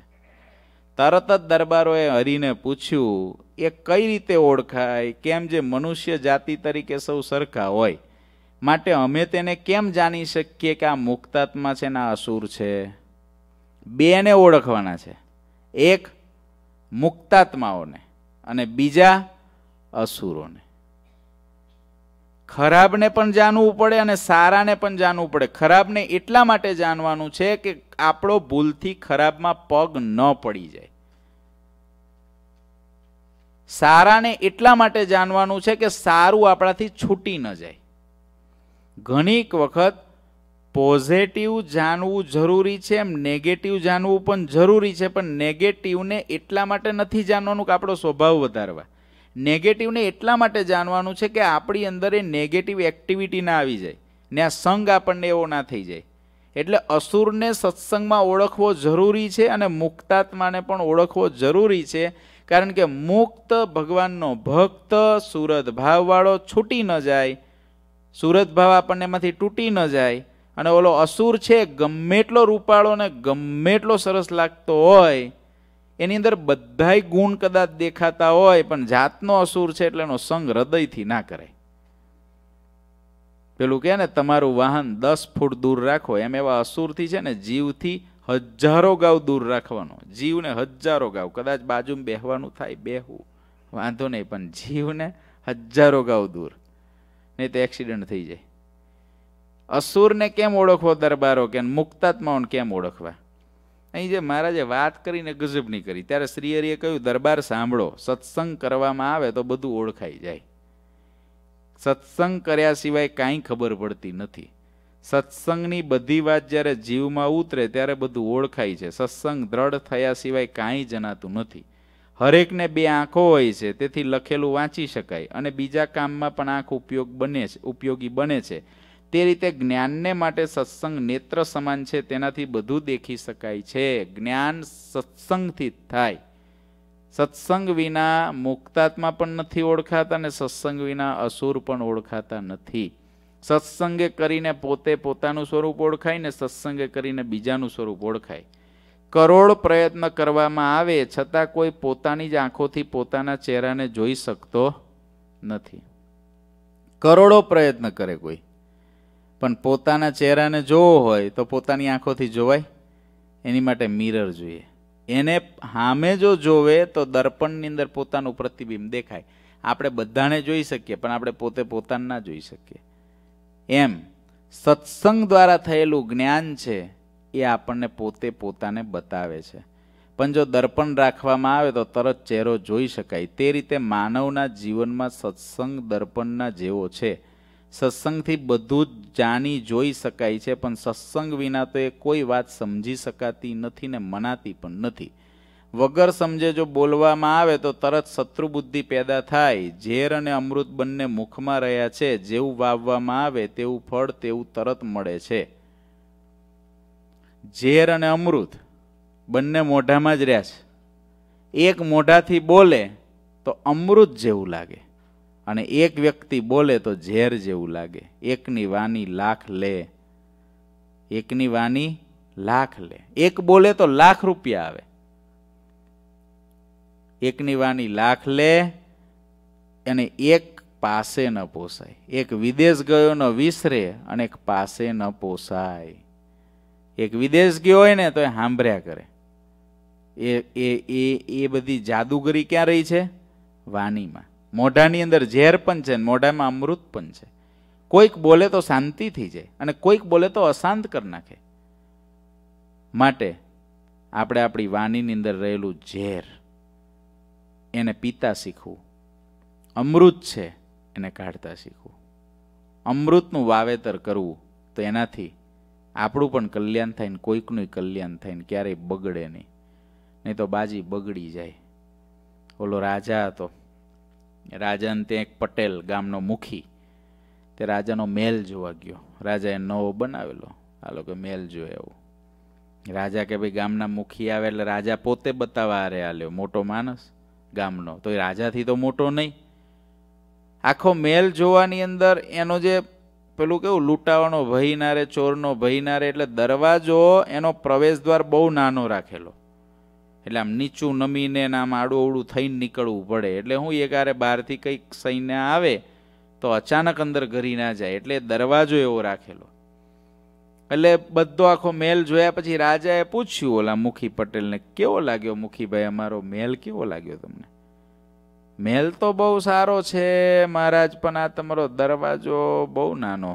[SPEAKER 1] તરત જ દરબારોએ હરિને પૂછ્યું એ કઈ રીતે ઓળખાય કેમ જે મનુષ્ય જાતિ તરીકે સૌ સરખા હોય માટે અમે તેને કેમ જાણી શકીએ કે આ મુક્તાત્મા છે ને આ અસુર છે બેને ઓળખવાના છે એક મુક્તાત્માઓને અને બીજા અસુરોને ખરાબને પણ જાણવું પડે અને સારાને પણ જાણવું પડે ખરાબને એટલા માટે જાણવાનું છે કે આપણો ભૂલથી ખરાબમાં પગ ન પડી જાય સારાને એટલા માટે જાણવાનું છે કે સારું આપણાથી છૂટી ન જાય ઘણી વખત પોઝિટિવ જાણવું જરૂરી છે એમ નેગેટિવ જાણવું પણ જરૂરી છે પણ નેગેટિવને એટલા માટે નથી જાણવાનું કે આપણો સ્વભાવ વધારવા નેગેટિવને એટલા માટે જાણવાનું છે કે આપણી અંદર એ નેગેટિવ એક્ટિવિટી ના આવી જાય ને આ સંગ આપણને એવો ના થઈ જાય એટલે અસુરને સત્સંગમાં ઓળખવો જરૂરી છે અને મુક્તાત્માને પણ ઓળખવો જરૂરી છે કારણ કે મુક્ત ભગવાનનો ભક્ત સુરત ભાવવાળો છૂટી ન જાય સુરત ભાવ આપણને એમાંથી તૂટી ન જાય અને ઓલો અસુર છે ગમે એટલો રૂપાળો ને ગમે એટલો સરસ લાગતો હોય એની અંદર બધાય ગુણ કદાચ દેખાતા હોય પણ જાતનો અસુર છે એટલે એનો સંગ હૃદયથી ના કરે પેલું કહે ને તમારું વાહન દસ ફૂટ દૂર રાખો એમ એવા અસુરથી છે ને જીવથી હજારો ગાવ દૂર રાખવાનો જીવને હજારો ગાવ કદાચ બાજુમાં બેહવાનું થાય બેહવું વાંધો નહીં પણ જીવને હજારો ગાવ દૂર નહીં તો એક્સિડન્ટ થઈ જાય અસુરને કેમ ઓળખવો દરબારો કે મુક્તાત્માઓને કેમ ઓળખવા અહીં જે મહારાજે વાત કરીને ગજબની કરી ત્યારે શ્રીહરિએ કહ્યું દરબાર સાંભળો સત્સંગ કરવામાં આવે તો બધું ઓળખાઈ જાય સત્સંગ કર્યા સિવાય કાંઈ ખબર પડતી નથી સત્સંગની બધી વાત જ્યારે જીવમાં ઉતરે ત્યારે બધું ઓળખાય છે સત્સંગ દ્રઢ થયા સિવાય કાંઈ જણાતું નથી હરેકને બે આંખો હોય છે તેથી લખેલું વાંચી શકાય અને બીજા કામમાં પણ આંખ ઉપયોગ બને છે ઉપયોગી બને છે તે રીતે જ્ઞાનને માટે સત્સંગ નેત્ર સમાન છે તેનાથી બધું દેખી શકાય છે જ્ઞાન સત્સંગથી જ થાય સત્સંગ વિના મુક્તાત્મા પણ નથી ઓળખાતા અને સત્સંગ વિના અસુર પણ ઓળખાતા નથી સત્સંગે કરીને પોતે પોતાનું સ્વરૂપ ઓળખાય ને સત્સંગે કરીને બીજાનું સ્વરૂપ ઓળખાય કરોડ પ્રયત્ન કરવામાં આવે છતાં કોઈ પોતાની જ આંખોથી પોતાના ચહેરાને જોઈ શકતો નથી કરોડો પ્રયત્ન કરે કોઈ પણ પોતાના ચહેરાને જોવો હોય તો પોતાની આંખોથી જોવાય એની માટે મિરર જોઈએ એને સામે જો જોવે તો દર્પણની અંદર પોતાનું પ્રતિબિંબ દેખાય આપણે બધાને જોઈ શકીએ પણ આપણે પોતે પોતાને ના જોઈ શકીએ એમ સત્સંગ દ્વારા થયેલું જ્ઞાન છે એ આપણને પોતે પોતાને બતાવે છે પણ જો દર્પણ રાખવામાં આવે તો તરત ચહેરો જોઈ શકાય તે રીતે માનવના જીવનમાં સત્સંગ દર્પણના જેવો છે સત્સંગથી બધું જ જાણી જોઈ શકાય છે પણ સત્સંગ વિના તો એ કોઈ વાત સમજી શકાતી નથી ને મનાતી પણ નથી વગર સમજે જો બોલવામાં આવે તો તરત શત્રુબુદ્ધિ પેદા થાય ઝેર અને અમૃત બંને મુખમાં રહ્યા છે જેવું વાવવામાં આવે તેવું ફળ તેવું તરત મળે છે ઝેર અને અમૃત બંને મોઢામાં જ રહ્યા છે એક મોઢાથી બોલે તો અમૃત જેવું લાગે અને એક વ્યક્તિ બોલે તો ઝેર જેવું લાગે એકની વાની લાખ લે એકની વાની લાખ લે એક બોલે તો લાખ રૂપિયા આવે એકની વાની લાખ લે અને એક પાસે ન પોસાય એક વિદેશ ગયો ન વિસરે અને એક પાસે ન પોસાય એક વિદેશ ગયો હોય ને તો એ સાંભળ્યા કરે એ એ એ બધી જાદુગરી ક્યાં રહી છે વાનીમાં મોઢાની અંદર ઝેર પણ છે મોઢામાં અમૃત પણ છે કોઈક બોલે તો શાંતિ થઈ જાય અને કોઈક બોલે તો અશાંત કરી નાખે માટે આપણે આપણી વાણીની અંદર રહેલું ઝેર એને પીતા શીખવું અમૃત છે એને કાઢતા શીખવું અમૃતનું વાવેતર કરવું તો એનાથી આપણું પણ કલ્યાણ થાય ને કોઈકનું કલ્યાણ થાય ને ક્યારેય બગડે નહીં નહીં તો બાજી બગડી જાય ઓલો રાજા હતો રાજન ત્યાં એક પટેલ ગામનો મુખી તે રાજાનો મેલ જોવા ગયો રાજાએ નવો બનાવેલો આ લોકો મેલ જોયો એવો રાજા કે ભાઈ ગામના મુખી આવે એટલે રાજા પોતે બતાવવા અરે આલ્યો મોટો માણસ ગામનો તો એ રાજાથી તો મોટો નહીં આખો મેલ જોવાની અંદર એનો જે પેલું કેવું લૂંટાવાનો ભય નારે ચોરનો ભય નારે એટલે દરવાજો એનો પ્રવેશ દ્વાર બહુ નાનો રાખેલો એટલે આમ નીચું નમીને આમ આડું અવડું થઈને નીકળવું પડે એટલે હું એકારે બહારથી કંઈક સૈન્ય આવે તો અચાનક અંદર ઘરી ના જાય એટલે દરવાજો એવો રાખેલો એટલે બધો આખો મેલ જોયા પછી રાજાએ પૂછ્યું ઓલા મુખી પટેલને કેવો લાગ્યો મુખીભાઈ અમારો મેલ કેવો લાગ્યો તમને મેલ તો બહુ સારો છે મહારાજ પણ આ તમારો દરવાજો બહુ નાનો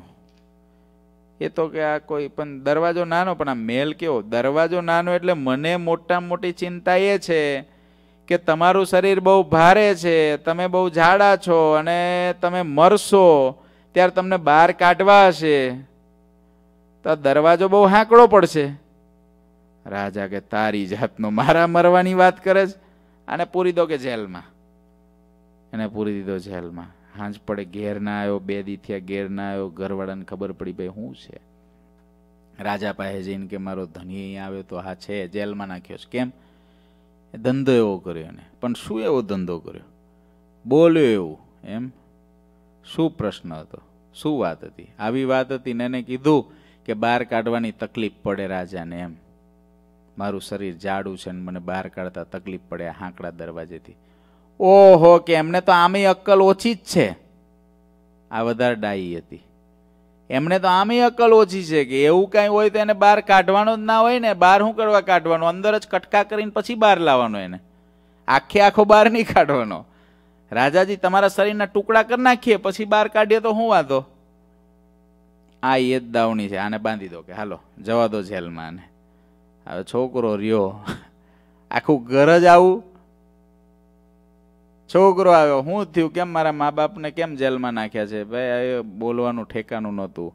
[SPEAKER 1] એ તો કે આ કોઈ પણ દરવાજો નાનો પણ આ મેલ કેવો દરવાજો નાનો એટલે મને મોટા મોટી ચિંતા એ છે કે તમારું શરીર બહુ ભારે છે તમે બહુ જાડા છો અને તમે મરશો ત્યારે તમને બહાર કાઢવા હશે તો દરવાજો બહુ હાંકડો પડશે રાજા કે તારી જાતનો મારા મરવાની વાત કરે છે અને પૂરી દો કે જેલમાં એને પૂરી દીધો જેલમાં હાંજ પડે ઘેર ના આવ્યો બે દી થયા ઘેર ના આવ્યો ઘરવાળાને ખબર પડી ભાઈ શું છે રાજા પાસે જઈને કે મારો ધણી અહીં આવ્યો તો હા છે જેલમાં નાખ્યો છે કેમ એ ધંધો એવો કર્યો ને પણ શું એવો ધંધો કર્યો બોલ્યો એવું એમ શું પ્રશ્ન હતો શું વાત હતી આવી વાત હતી ને એને કીધું કે બહાર કાઢવાની તકલીફ પડે રાજાને એમ મારું શરીર જાડું છે ને મને બહાર કાઢતા તકલીફ પડે હાંકડા દરવાજેથી ઓહો કે એમને તો આમેય અક્કલ ઓછી જ છે આ વધારે ડાઈ હતી એમને તો આમેય અક્કલ ઓછી છે કે એવું કાંઈ હોય તો એને બહાર કાઢવાનો જ ના હોય ને બહાર શું કરવા કાઢવાનું અંદર જ કટકા કરીને પછી બહાર લાવવાનો એને આખે આખો બહાર નહીં કાઢવાનો રાજાજી તમારા શરીરના ટુકડા કરી નાખીએ પછી બહાર કાઢીએ તો હું વાંધો આ એ જ દાવણી છે આને બાંધી દો કે હાલો જવા દો જેલમાં આને હવે છોકરો રહ્યો આખું ઘર જ આવું છોકરો આવ્યો હું થયું કેમ મારા મા બાપને કેમ જેલમાં નાખ્યા છે ભાઈ એ બોલવાનું ઠેકાનું નહોતું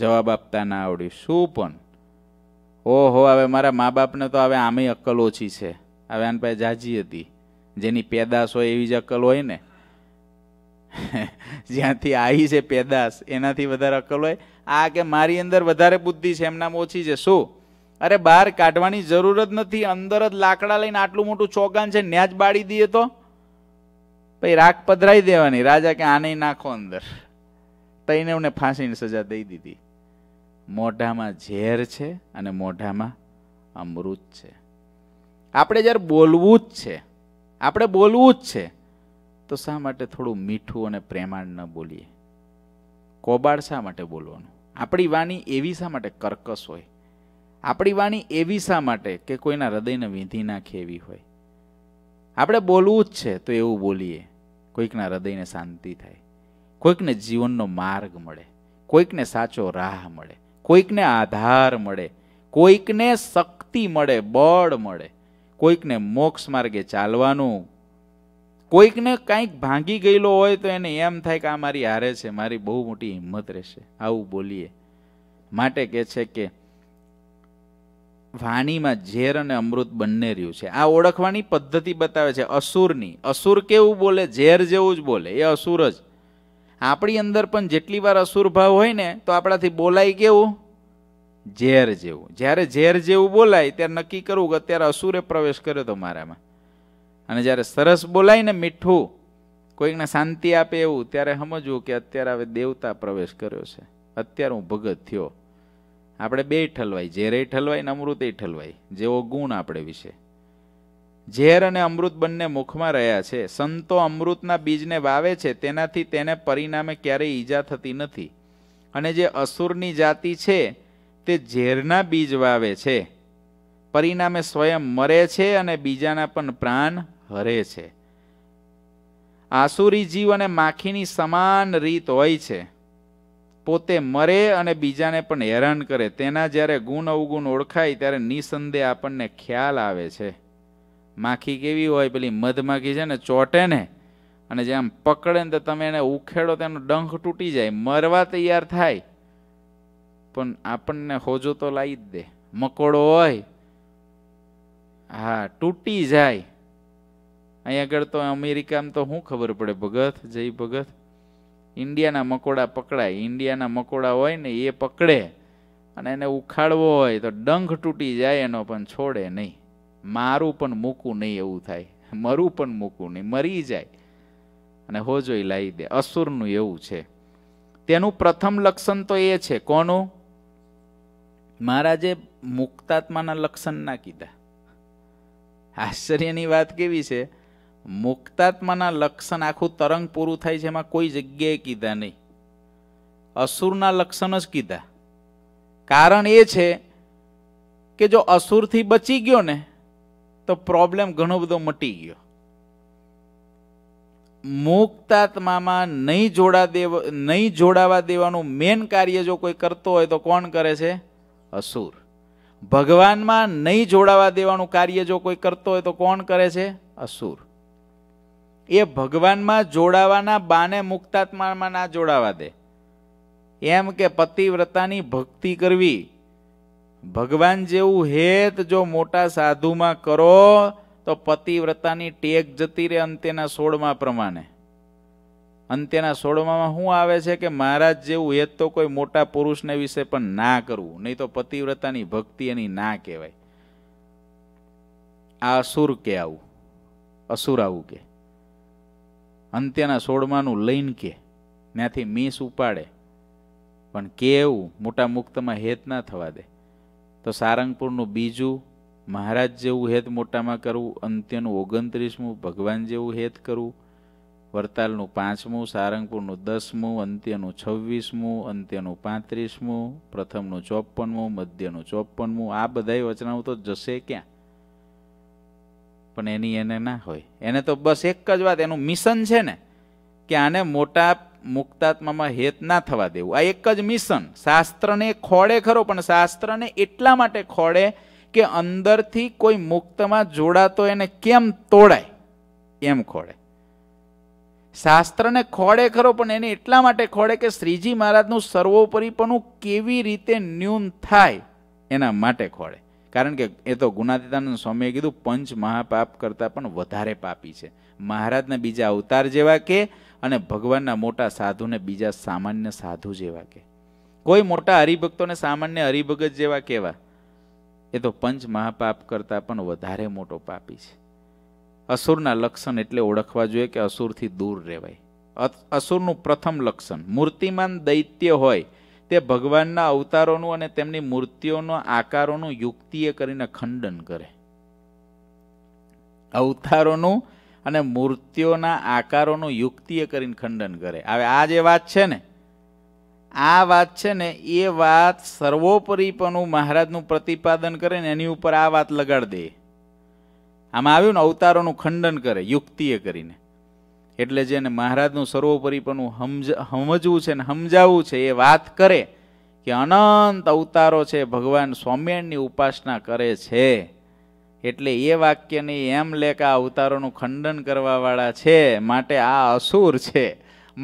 [SPEAKER 1] જવાબ આપતા ના આવડ્યું શું પણ ઓહો હવે મારા મા બાપને તો હવે આમે અક્કલ ઓછી છે હવે આન પાસે જાજી હતી જેની પેદાશ હોય એવી જ અક્કલ હોય ને [laughs] જ્યાંથી આવી છે પેદાશ એનાથી વધારે અક્કલ હોય આ કે મારી અંદર વધારે બુદ્ધિ છે એમનામ ઓછી છે શું અરે બહાર કાઢવાની જરૂર જ નથી અંદર જ લાકડા લઈને આટલું મોટું ચોગાન છે ન્યાજ બાળી દઈએ તો પછી રાખ પધરાઈ દેવાની રાજા કે આને નાખો અંદર તઈને એમને ફાંસીની સજા દઈ દીધી મોઢામાં ઝેર છે અને મોઢામાં અમૃત છે આપણે જ્યારે બોલવું જ છે આપણે બોલવું જ છે તો શા માટે થોડું મીઠું અને પ્રેમાળ ન બોલીએ કોબાળ શા માટે બોલવાનું આપણી વાણી એવી શા માટે કર્કશ હોય આપણી વાણી એવી શા માટે કે કોઈના હૃદયને વીંધી નાખે એવી હોય આપણે બોલવું જ છે તો એવું બોલીએ કોઈકના હૃદયને શાંતિ થાય કોઈકને જીવનનો માર્ગ મળે કોઈકને સાચો રાહ મળે કોઈકને આધાર મળે કોઈકને શક્તિ મળે બળ મળે કોઈકને મોક્ષ માર્ગે ચાલવાનું કોઈકને કાંઈક ભાંગી ગયેલો હોય તો એને એમ થાય કે આ મારી હારે છે મારી બહુ મોટી હિંમત રહેશે આવું બોલીએ માટે કહે છે કે વાણીમાં ઝેર અને અમૃત બંને રહ્યું છે આ ઓળખવાની પદ્ધતિ બતાવે છે અસુરની અસુર કેવું બોલે ઝેર જેવું જ બોલે એ અસુર જ આપણી અંદર પણ જેટલી વાર અસુર ભાવ હોય ને તો આપણાથી બોલાય કેવું ઝેર જેવું જ્યારે ઝેર જેવું બોલાય ત્યારે નક્કી કરવું કે અત્યારે અસુરે પ્રવેશ કર્યો તો મારામાં અને જ્યારે સરસ બોલાય ને મીઠું કોઈકને શાંતિ આપે એવું ત્યારે સમજવું કે અત્યારે હવે દેવતા પ્રવેશ કર્યો છે અત્યારે હું ભગત થયો આપણે બે ઠલવાય ઝેરે ઠલવાય ને અમૃતે ઠલવાય જેવો ગુણ આપણે વિશે ઝેર અને અમૃત બંને મુખમાં રહ્યા છે સંતો અમૃતના બીજને વાવે છે તેનાથી તેને પરિણામે ક્યારેય ઈજા થતી નથી અને જે અસુરની જાતિ છે તે ઝેરના બીજ વાવે છે પરિણામે સ્વયં મરે છે અને બીજાના પણ પ્રાણ હરે છે આસુરી જીવ અને માખીની સમાન રીત હોય છે પોતે મરે અને બીજાને પણ હેરાન કરે તેના જ્યારે ગુણ અવગુણ ઓળખાય ત્યારે નિસંદેહ આપણને ખ્યાલ આવે છે માખી કેવી હોય પેલી મધમાખી છે ને ચોટે ને અને જેમ પકડે ને તો તમે એને ઉખેડો તેનો ડંખ તૂટી જાય મરવા તૈયાર થાય પણ આપણને હોજો તો લાવી જ દે મકોડો હોય હા તૂટી જાય અહીં આગળ તો અમેરિકામાં તો શું ખબર પડે ભગત જય ભગત ઇન્ડિયાના મકોડા પકડાય ઇન્ડિયાના મકોડા હોય ને એ પકડે અને એને ઉખાડવો હોય તો ડંખ તૂટી જાય એનો પણ છોડે નહીં મારું પણ મૂકું નહીં એવું થાય મરું પણ મૂકું નહીં મરી જાય અને હોજો લાવી દે અસુરનું એવું છે તેનું પ્રથમ લક્ષણ તો એ છે કોનું મહારાજે મુક્તાત્માના લક્ષણ ના કીધા આશ્ચર્યની વાત કેવી છે મુક્તાત્માના લક્ષણ આખું તરંગ પૂરું થાય છે એમાં કોઈ જગ્યાએ કીધા નહીં અસુરના લક્ષણ જ કીધા કારણ એ છે કે જો અસુરથી બચી ગયો ને તો પ્રોબ્લેમ ઘણો બધો મટી ગયો મુક્તાત્મામાં નહીં જોડા દેવ નહીં જોડાવા દેવાનું મેન કાર્ય જો કોઈ કરતો હોય તો કોણ કરે છે અસુર ભગવાનમાં નહીં જોડાવા દેવાનું કાર્ય જો કોઈ કરતો હોય તો કોણ કરે છે અસુર એ ભગવાનમાં જોડાવાના બાને મુક્તાત્મામાં ના જોડાવા દે એમ કે પતિવ્રતાની ભક્તિ કરવી ભગવાન જેવું હેત જો મોટા સાધુમાં કરો તો પતિવ્રતાની ટેક જતી રહે અંત્યના સોળમાં પ્રમાણે અંત્યના સોળમાં શું આવે છે કે મહારાજ જેવું હેત તો કોઈ મોટા પુરુષને વિશે પણ ના કરવું નહીં તો પતિવ્રતાની ભક્તિ એની ના કહેવાય આ અસુર કે આવું અસુર આવું કે અંત્યના સોળમાનું લઈને કે ત્યાંથી મીસ ઉપાડે પણ કે એવું મોટા મુક્તમાં હેત ના થવા દે તો સારંગપુરનું બીજું મહારાજ જેવું હેત મોટામાં કરવું અંત્યનું ઓગણત્રીસમું ભગવાન જેવું હેત કરવું વરતાલનું પાંચમું સારંગપુરનું દસમું અંત્યનું છવ્વીસમું અંત્યનું પાંત્રીસમું પ્રથમનું ચોપનમું મધ્યનું ચોપનમું આ બધાય વચનાઓ તો જશે ક્યાં પણ એની એને ના હોય એને તો બસ એક જ વાત એનું મિશન છે ને કે આને મોટા મુક્તાત્મામાં હેત ના થવા દેવું આ એક જ મિશન શાસ્ત્રને ખોળે ખરો પણ શાસ્ત્રને એટલા માટે ખોળે કે અંદરથી કોઈ મુક્તમાં જોડાતો એને કેમ તોડાય એમ ખોળે શાસ્ત્રને ખોળે ખરો પણ એને એટલા માટે ખોળે કે શ્રીજી મહારાજનું સર્વોપરીપણું કેવી રીતે ન્યૂન થાય એના માટે ખોળે કારણ કે એ તો ગુણાતીતાનંદ સ્વામીએ કીધું પંચ મહાપાપ કરતાં પણ વધારે પાપી છે મહારાજના બીજા અવતાર જેવા કે અને ભગવાનના મોટા સાધુને બીજા સામાન્ય સાધુ જેવા કે કોઈ મોટા હરિભક્તોને સામાન્ય હરિભગત જેવા કેવા એ તો પંચ મહાપાપ કરતાં પણ વધારે મોટો પાપી છે અસુરના લક્ષણ એટલે ઓળખવા જોઈએ કે અસુરથી દૂર રહેવાય અસુરનું પ્રથમ લક્ષણ મૂર્તિમાન દૈત્ય હોય તે ભગવાનના અવતારોનું અને તેમની મૂર્તિઓના આકારોનું યુક્તિએ કરીને ખંડન કરે અવતારોનું અને મૂર્તિઓના આકારોનું યુક્તિએ કરીને ખંડન કરે હવે આ જે વાત છે ને આ વાત છે ને એ વાત સર્વોપરીપણું મહારાજનું પ્રતિપાદન કરે ને એની ઉપર આ વાત લગાડ દે આમાં આવ્યું ને અવતારોનું ખંડન કરે યુક્તિએ કરીને એટલે જેને મહારાજનું સર્વોપરીપણું સમજ સમજવું છે ને સમજાવવું છે એ વાત કરે કે અનંત અવતારો છે ભગવાન સ્વામિયાણની ઉપાસના કરે છે એટલે એ વાક્યને એમ લે કે આ અવતારોનું ખંડન કરવાવાળા છે માટે આ અસુર છે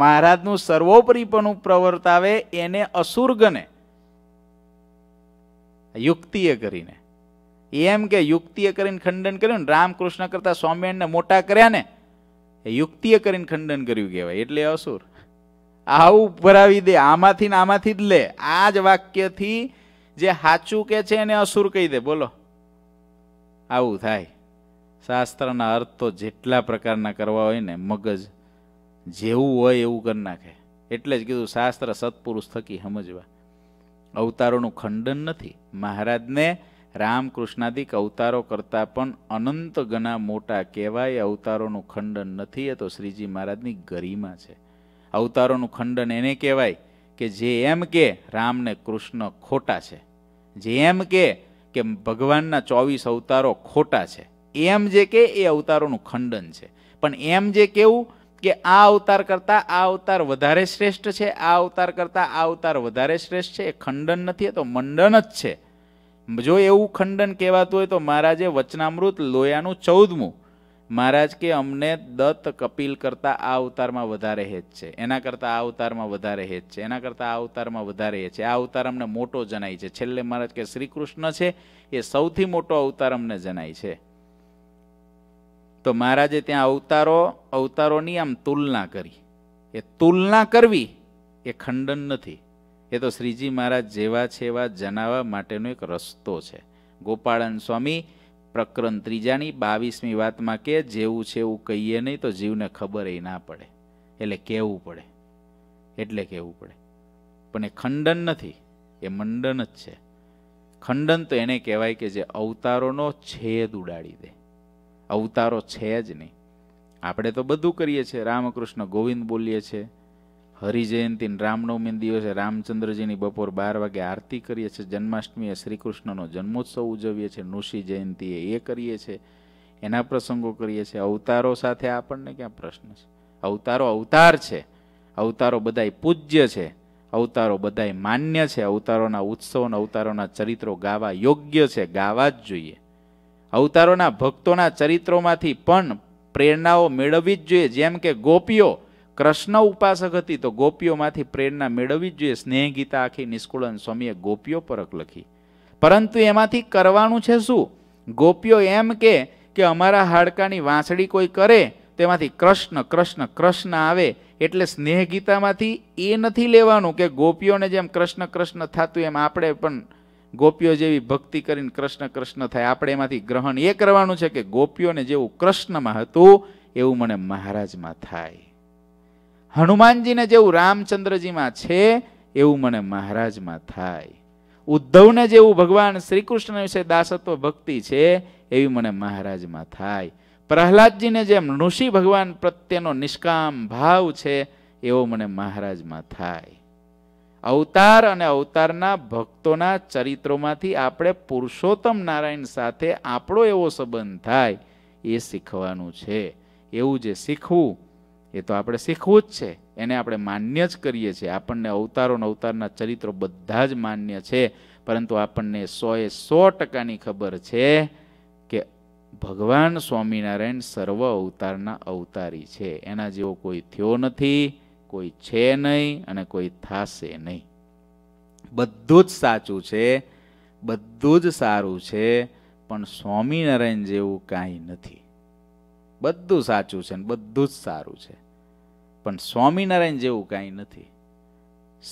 [SPEAKER 1] મહારાજનું સર્વોપરીપણું પ્રવર્તાવે એને અસુર ગણે યુક્તિએ કરીને એમ કે યુક્તિએ કરીને ખંડન કર્યું ને રામકૃષ્ણ કરતાં સ્વામિયાણને મોટા કર્યા ને એ યુક્તિએ કરીને ખંડન કર્યું કહેવાય એટલે અસુર આવું ભરાવી દે આમાંથી ને આમાંથી જ લે આ જ વાક્યથી જે સાચું કે છે એને અસુર કહી દે બોલો આવું થાય શાસ્ત્રના અર્થ તો જેટલા પ્રકારના કરવા હોય ને મગજ જેવું હોય એવું કરી નાખે એટલે જ કીધું શાસ્ત્ર સત્પુરુષ થકી સમજવા અવતારોનું ખંડન નથી મહારાજને રામ રામકૃષ્ણાદિક અવતારો કરતાં પણ અનંત ગણા મોટા કહેવાય અવતારોનું ખંડન નથી એ તો શ્રીજી મહારાજની ગરિમા છે અવતારોનું ખંડન એને કહેવાય કે જે એમ કે રામને કૃષ્ણ ખોટા છે જે એમ કે કે ભગવાનના ચોવીસ અવતારો ખોટા છે એમ જે કે એ અવતારોનું ખંડન છે પણ એમ જે કેવું કે આ અવતાર કરતાં આ અવતાર વધારે શ્રેષ્ઠ છે આ અવતાર કરતાં આ અવતાર વધારે શ્રેષ્ઠ છે એ ખંડન નથી એ તો મંડન જ છે જો એવું ખંડન કહેવાતું હોય તો મહારાજે વચનામૃત લોયાનું ચૌદમું મહારાજ કે અમને દત્ત કપિલ કરતાં આ અવતારમાં વધારે હેત છે એના કરતાં આ અવતારમાં વધારે હેત છે એના કરતાં આ અવતારમાં વધારે હેત છે આ અવતાર અમને મોટો જણાય છે છેલ્લે મહારાજ કે શ્રી કૃષ્ણ છે એ સૌથી મોટો અવતાર અમને જણાય છે તો મહારાજે ત્યાં અવતારો અવતારોની આમ તુલના કરી એ તુલના કરવી એ ખંડન નથી એ તો શ્રીજી મહારાજ જેવા છે એવા જણાવવા માટેનો એક રસ્તો છે ગોપાળન સ્વામી પ્રકરણ ત્રીજાની બાવીસમી વાતમાં કે જેવું છે એવું કહીએ નહીં તો જીવને ખબર એ ના પડે એટલે કહેવું પડે એટલે કહેવું પડે પણ એ ખંડન નથી એ મંડન જ છે ખંડન તો એને કહેવાય કે જે અવતારોનો છેદ ઉડાડી દે અવતારો છે જ નહીં આપણે તો બધું કરીએ છીએ રામકૃષ્ણ ગોવિંદ બોલીએ છીએ હરિજયંતિ રામનવમી દિવસે રામચંદ્રજીની બપોર બાર વાગે આરતી કરીએ છીએ જન્માષ્ટમીએ શ્રીકૃષ્ણનો જન્મોત્સવ ઉજવીએ છીએ નૃષિ જયંતિએ એ કરીએ છીએ એના પ્રસંગો કરીએ છીએ અવતારો સાથે આપણને ક્યાં પ્રશ્ન છે અવતારો અવતાર છે અવતારો બધાય પૂજ્ય છે અવતારો બધાય માન્ય છે અવતારોના ઉત્સવ અને અવતારોના ચરિત્રો ગાવા યોગ્ય છે ગાવા જ જોઈએ અવતારોના ભક્તોના ચરિત્રોમાંથી પણ પ્રેરણાઓ મેળવવી જ જોઈએ જેમ કે ગોપીઓ કૃષ્ણ ઉપાસક હતી તો ગોપીઓમાંથી પ્રેરણા મેળવવી જ જોઈએ સ્નેહ ગીતા આખી નિષ્કુળન સ્વામીએ ગોપીઓ પરખ લખી પરંતુ એમાંથી કરવાનું છે શું ગોપીઓ એમ કે કે અમારા હાડકાની વાંસળી કોઈ કરે તેમાંથી કૃષ્ણ કૃષ્ણ કૃષ્ણ આવે એટલે સ્નેહ ગીતામાંથી એ નથી લેવાનું કે ગોપીઓને જેમ કૃષ્ણ કૃષ્ણ થતું એમ આપણે પણ ગોપીઓ જેવી ભક્તિ કરીને કૃષ્ણ કૃષ્ણ થાય આપણે એમાંથી ગ્રહણ એ કરવાનું છે કે ગોપીઓને જેવું કૃષ્ણમાં હતું એવું મને મહારાજમાં થાય હનુમાનજીને જેવું રામચંદ્રજીમાં છે એવું મને મહારાજમાં થાય ઉદ્ધવને જેવું ભગવાન શ્રી કૃષ્ણ વિશે દાસત્વ ભક્તિ છે એવી મને મહારાજમાં થાય પ્રહલાદજીને જેમ ઋષિ ભગવાન પ્રત્યેનો નિષ્કામ ભાવ છે એવો મને મહારાજમાં થાય અવતાર અને અવતારના ભક્તોના ચરિત્રોમાંથી આપણે પુરુષોત્તમ નારાયણ સાથે આપણો એવો સંબંધ થાય એ શીખવાનું છે એવું જે શીખવું એ તો આપણે શીખવું જ છે એને આપણે માન્ય જ કરીએ છીએ આપણને અવતારો અવતારના ચરિત્રો બધા જ માન્ય છે પરંતુ આપણને સો એ સો ટકાની ખબર છે કે ભગવાન સ્વામિનારાયણ સર્વ અવતારના અવતારી છે એના જેવો કોઈ થયો નથી કોઈ છે નહીં અને કોઈ થાશે નહીં બધું જ સાચું છે બધું જ સારું છે પણ સ્વામિનારાયણ જેવું કાંઈ નથી બધું સાચું છે ને બધું જ સારું છે પણ સ્વામિનારાયણ જેવું કાંઈ નથી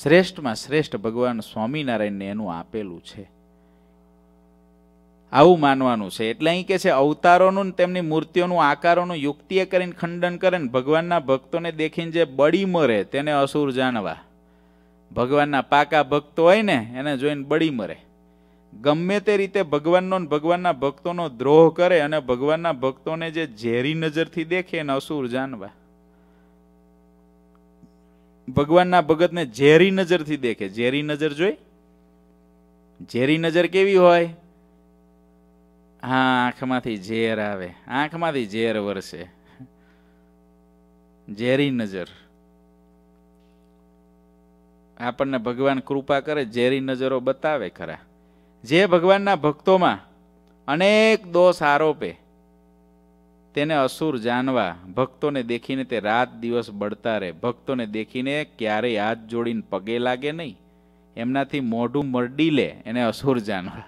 [SPEAKER 1] શ્રેષ્ઠમાં શ્રેષ્ઠ ભગવાન સ્વામિનારાયણને એનું આપેલું છે આવું માનવાનું છે એટલે અહીં કે છે અવતારોનું તેમની મૂર્તિઓનું આકારોનું યુક્તિએ કરીને ખંડન કરે ને ભગવાનના ભક્તોને દેખીને જે બળી મરે તેને અસુર જાણવા ભગવાનના પાકા ભક્તો હોય ને એને જોઈને બળી મરે ગમે તે રીતે ભગવાનનો ભગવાનના ભક્તોનો દ્રોહ કરે અને ભગવાનના ભક્તોને જે ઝેરી નજરથી દેખે એને અસુર જાણવા ભગવાનના ભગતને ઝેરી નજરથી દેખે ઝેરી નજર જોઈ ઝેરી નજર કેવી હોય હા આંખમાંથી ઝેર આવે આંખમાંથી ઝેર વરસે ઝેરી નજર આપણને ભગવાન કૃપા કરે ઝેરી નજરો બતાવે ખરા જે ભગવાનના ભક્તોમાં અનેક દોષ આરોપે તેને અસુર જાણવા ભક્તોને દેખીને તે રાત દિવસ બળતા રહે ભક્તોને દેખીને ક્યારેય હાથ જોડીને પગે લાગે નહીં એમનાથી મોઢું મરડી લે એને અસુર જાણવા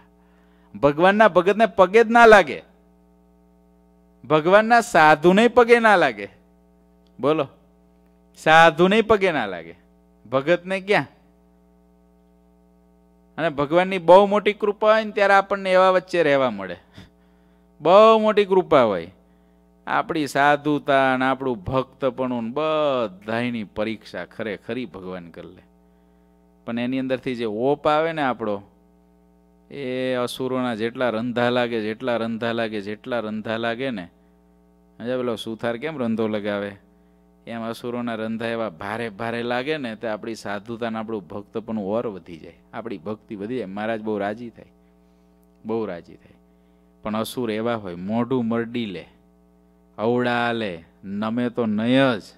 [SPEAKER 1] ભગવાનના ભગતને પગે જ ના લાગે ભગવાનના સાધુને પગે ના લાગે બોલો સાધુને પગે ના લાગે ભગતને ક્યાં અને ભગવાનની બહુ મોટી કૃપા હોય ને ત્યારે આપણને એવા વચ્ચે રહેવા મળે બહુ મોટી કૃપા હોય આપણી સાધુતા ને આપણું ભક્તપણું બધાની પરીક્ષા ખરેખરી ભગવાન કરી લે પણ એની અંદરથી જે ઓપ આવે ને આપણો એ અસુરોના જેટલા રંધા લાગે જેટલા રંધા લાગે જેટલા રંધા લાગે ને હજે પેલો સુથાર કેમ રંધો લગાવે એમ અસુરોના રંધા એવા ભારે ભારે લાગે ને તો આપણી સાધુતાને આપણું ભક્તપણું ઓર વધી જાય આપણી ભક્તિ વધી જાય મહારાજ બહુ રાજી થાય બહુ રાજી થાય પણ અસુર એવા હોય મોઢું મરડી લે લે નમે તો નહીં જ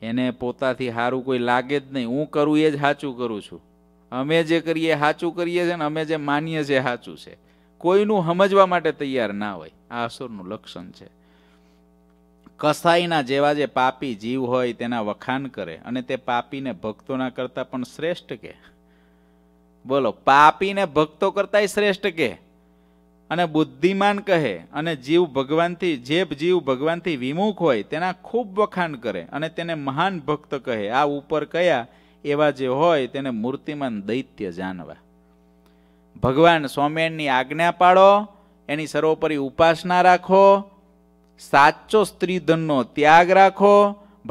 [SPEAKER 1] એને પોતાથી સારું કોઈ લાગે જ નહીં હું કરું એ જ સાચું કરું છું અમે જે કરીએ સાચું કરીએ છીએ ને અમે જે માનીએ છીએ સાચું છે કોઈનું સમજવા માટે તૈયાર ના હોય આ અસુરનું લક્ષણ છે કસાઈના જેવા જે પાપી જીવ હોય તેના વખાણ કરે અને તે પાપીને ભક્તોના કરતાં પણ શ્રેષ્ઠ કે બોલો પાપીને ભક્તો કરતાંય શ્રેષ્ઠ કે અને બુદ્ધિમાન કહે અને જીવ ભગવાનથી જે જીવ ભગવાનથી વિમુખ હોય તેના ખૂબ વખાણ કરે અને તેને મહાન ભક્ત કહે આ ઉપર કયા એવા જે હોય તેને મૂર્તિમાન દૈત્ય જાણવા ભગવાન સ્વામિયાણની આજ્ઞા પાડો એની સર્વોપરી ઉપાસના રાખો સાચો સ્ત્રીધનનો ત્યાગ રાખો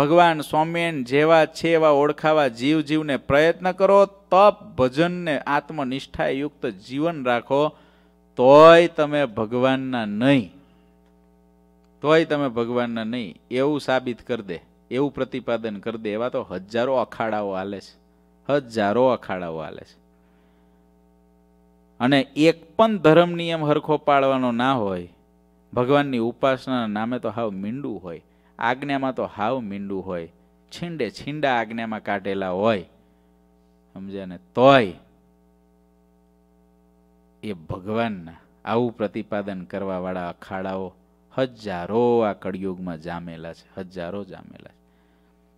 [SPEAKER 1] ભગવાન સ્વામિયાણ જેવા છે એવા ઓળખાવા જીવ જીવને પ્રયત્ન કરો તપ ભજનને આત્મનિષ્ઠાયુક્ત જીવન રાખો તોય તમે ભગવાનના નહીં તોય તમે ભગવાનના નહીં એવું સાબિત કરી દે એવું પ્રતિપાદન કરી દે એવા તો હજારો અખાડાઓ હાલે છે હજારો અખાડાઓ હાલે છે અને એક પણ ધર્મ નિયમ હરખો પાડવાનો ના હોય ભગવાનની ઉપાસનાના નામે તો હાવ મીંડું હોય આજ્ઞામાં તો હાવ મીંડું હોય છીંડે છીંડા આજ્ઞામાં કાઢેલા હોય સમજ્યા ને તોય એ ભગવાનના આવું પ્રતિપાદન કરવાવાળા અખાડાઓ હજારો આ કળિયુગમાં જામેલા છે હજારો જામેલા